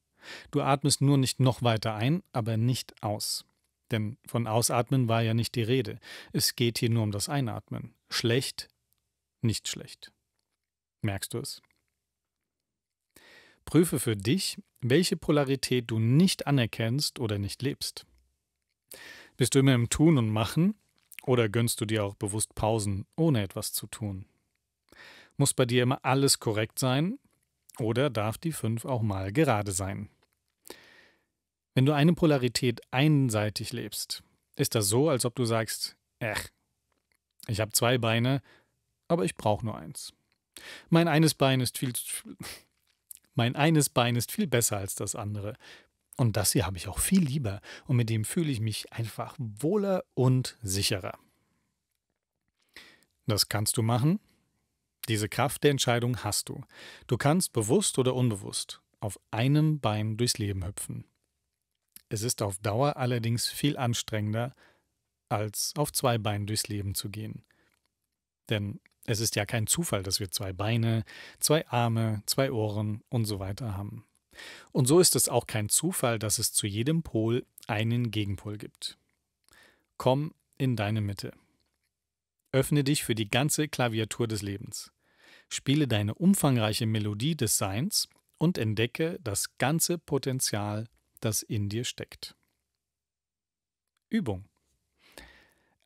Speaker 2: Du atmest nur nicht noch weiter ein, aber nicht aus. Denn von Ausatmen war ja nicht die Rede. Es geht hier nur um das Einatmen. Schlecht, nicht schlecht. Merkst du es? Prüfe für dich, welche Polarität du nicht anerkennst oder nicht lebst. Bist du immer im Tun und Machen oder gönnst du dir auch bewusst Pausen, ohne etwas zu tun? Muss bei dir immer alles korrekt sein oder darf die 5 auch mal gerade sein? Wenn du eine Polarität einseitig lebst, ist das so, als ob du sagst, ach, ich habe zwei Beine, aber ich brauche nur eins. Mein eines Bein ist viel zu, mein eines Bein ist viel besser als das andere. Und das hier habe ich auch viel lieber und mit dem fühle ich mich einfach wohler und sicherer. Das kannst du machen. Diese Kraft der Entscheidung hast du. Du kannst bewusst oder unbewusst auf einem Bein durchs Leben hüpfen. Es ist auf Dauer allerdings viel anstrengender, als auf zwei Beinen durchs Leben zu gehen. Denn es ist ja kein Zufall, dass wir zwei Beine, zwei Arme, zwei Ohren und so weiter haben. Und so ist es auch kein Zufall, dass es zu jedem Pol einen Gegenpol gibt. Komm in deine Mitte. Öffne dich für die ganze Klaviatur des Lebens. Spiele deine umfangreiche Melodie des Seins und entdecke das ganze Potenzial, das in dir steckt. Übung.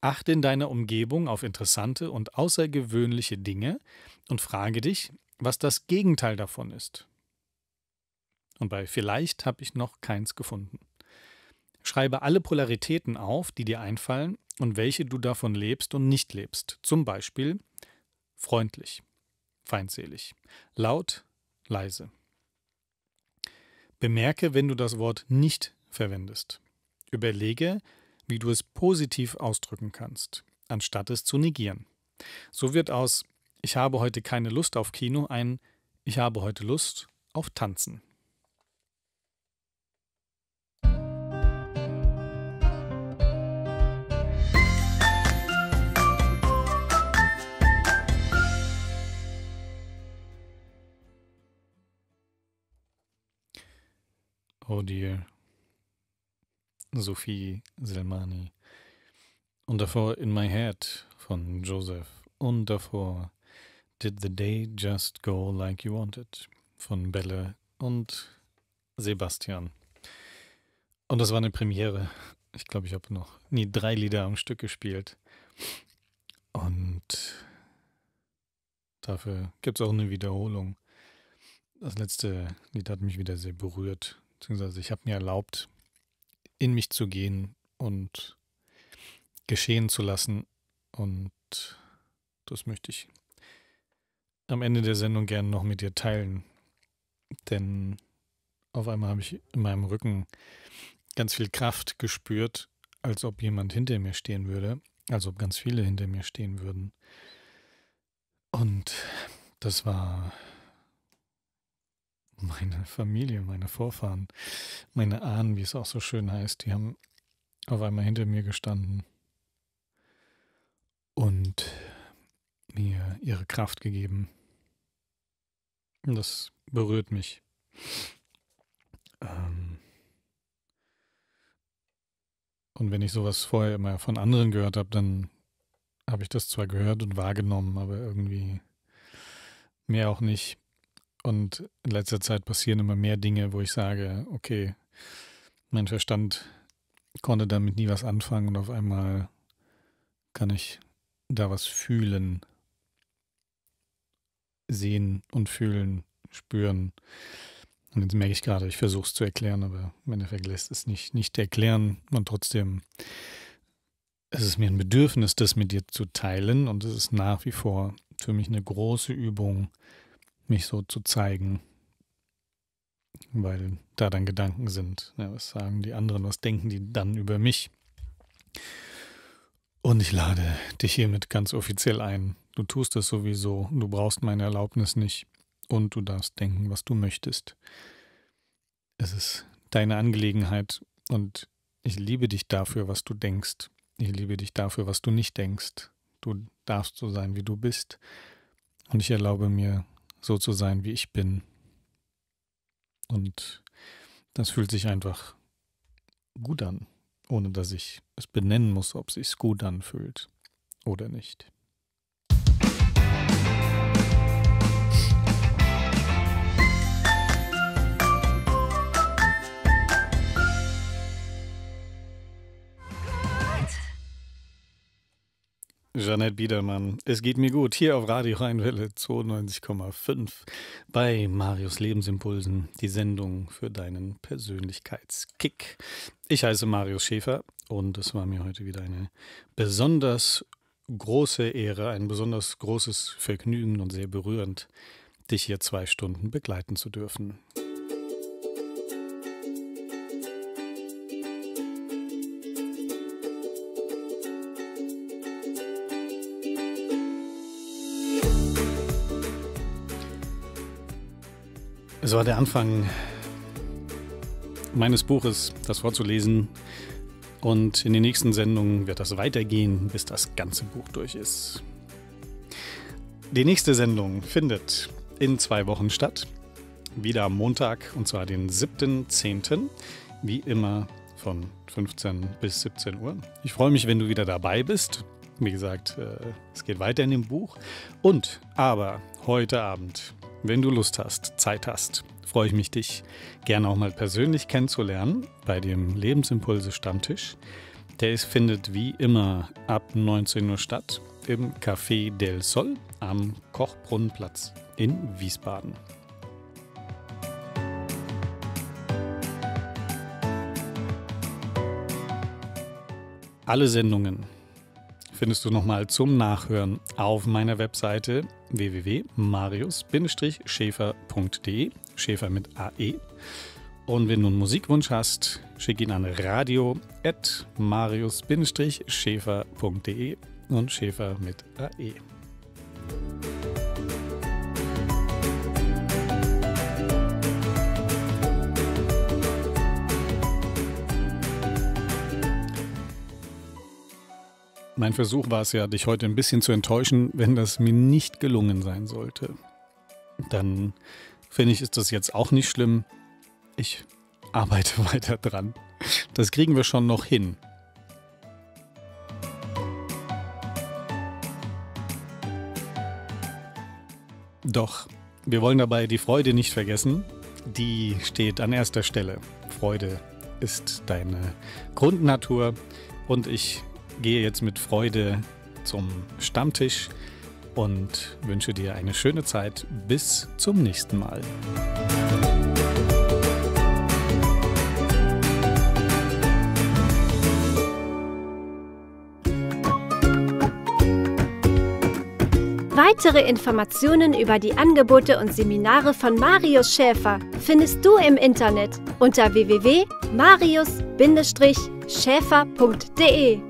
Speaker 2: Achte in deiner Umgebung auf interessante und außergewöhnliche Dinge und frage dich, was das Gegenteil davon ist. Und bei vielleicht habe ich noch keins gefunden. Schreibe alle Polaritäten auf, die dir einfallen und welche du davon lebst und nicht lebst. Zum Beispiel freundlich, feindselig, laut, leise. Bemerke, wenn du das Wort nicht verwendest. Überlege, wie du es positiv ausdrücken kannst, anstatt es zu negieren. So wird aus Ich habe heute keine Lust auf Kino ein Ich habe heute Lust auf Tanzen. Oh dear. Sophie Selmani. Und davor In My Head von Joseph. Und davor Did the Day Just Go Like You Wanted von Belle und Sebastian. Und das war eine Premiere. Ich glaube, ich habe noch nie drei Lieder am Stück gespielt. Und dafür gibt es auch eine Wiederholung. Das letzte Lied hat mich wieder sehr berührt. Beziehungsweise ich habe mir erlaubt, in mich zu gehen und geschehen zu lassen. Und das möchte ich am Ende der Sendung gerne noch mit dir teilen. Denn auf einmal habe ich in meinem Rücken ganz viel Kraft gespürt, als ob jemand hinter mir stehen würde, als ob ganz viele hinter mir stehen würden. Und das war meine Familie, meine Vorfahren, meine Ahnen, wie es auch so schön heißt, die haben auf einmal hinter mir gestanden und mir ihre Kraft gegeben. Und das berührt mich. Ähm, und wenn ich sowas vorher immer von anderen gehört habe, dann habe ich das zwar gehört und wahrgenommen, aber irgendwie mehr auch nicht. Und in letzter Zeit passieren immer mehr Dinge, wo ich sage, okay, mein Verstand konnte damit nie was anfangen und auf einmal kann ich da was fühlen, sehen und fühlen, spüren. Und jetzt merke ich gerade, ich versuche es zu erklären, aber im Endeffekt lässt es nicht, nicht erklären. Und trotzdem es ist mir ein Bedürfnis, das mit dir zu teilen. Und es ist nach wie vor für mich eine große Übung, mich so zu zeigen, weil da dann Gedanken sind. Ja, was sagen die anderen, was denken die dann über mich? Und ich lade dich hiermit ganz offiziell ein. Du tust es sowieso, du brauchst meine Erlaubnis nicht und du darfst denken, was du möchtest. Es ist deine Angelegenheit und ich liebe dich dafür, was du denkst. Ich liebe dich dafür, was du nicht denkst. Du darfst so sein, wie du bist. Und ich erlaube mir, so zu sein, wie ich bin. Und das fühlt sich einfach gut an, ohne dass ich es benennen muss, ob es sich gut anfühlt oder nicht. Jeanette Biedermann, es geht mir gut, hier auf Radio Rheinwelle 92,5 bei Marius Lebensimpulsen, die Sendung für deinen Persönlichkeitskick. Ich heiße Marius Schäfer und es war mir heute wieder eine besonders große Ehre, ein besonders großes Vergnügen und sehr berührend, dich hier zwei Stunden begleiten zu dürfen. Es war der Anfang meines Buches, das vorzulesen. Und in den nächsten Sendungen wird das weitergehen, bis das ganze Buch durch ist. Die nächste Sendung findet in zwei Wochen statt. Wieder am Montag, und zwar den 7.10. Wie immer von 15 bis 17 Uhr. Ich freue mich, wenn du wieder dabei bist. Wie gesagt, äh, es geht weiter in dem Buch. Und aber heute Abend wenn du Lust hast, Zeit hast, freue ich mich, dich gerne auch mal persönlich kennenzulernen bei dem Lebensimpulse Stammtisch. Der ist, findet wie immer ab 19 Uhr statt im Café del Sol am Kochbrunnenplatz in Wiesbaden. Alle Sendungen findest du nochmal zum Nachhören auf meiner Webseite www.marius-schäfer.de, Schäfer mit AE. Und wenn du einen Musikwunsch hast, schick ihn an radio.marius-schäfer.de und Schäfer mit AE. Mein Versuch war es ja, dich heute ein bisschen zu enttäuschen, wenn das mir nicht gelungen sein sollte. Dann finde ich, ist das jetzt auch nicht schlimm. Ich arbeite weiter dran. Das kriegen wir schon noch hin. Doch, wir wollen dabei die Freude nicht vergessen. Die steht an erster Stelle. Freude ist deine Grundnatur und ich gehe jetzt mit Freude zum Stammtisch und wünsche dir eine schöne Zeit. Bis zum nächsten Mal.
Speaker 1: Weitere Informationen über die Angebote und Seminare von Marius Schäfer findest du im Internet unter www.marius-schäfer.de.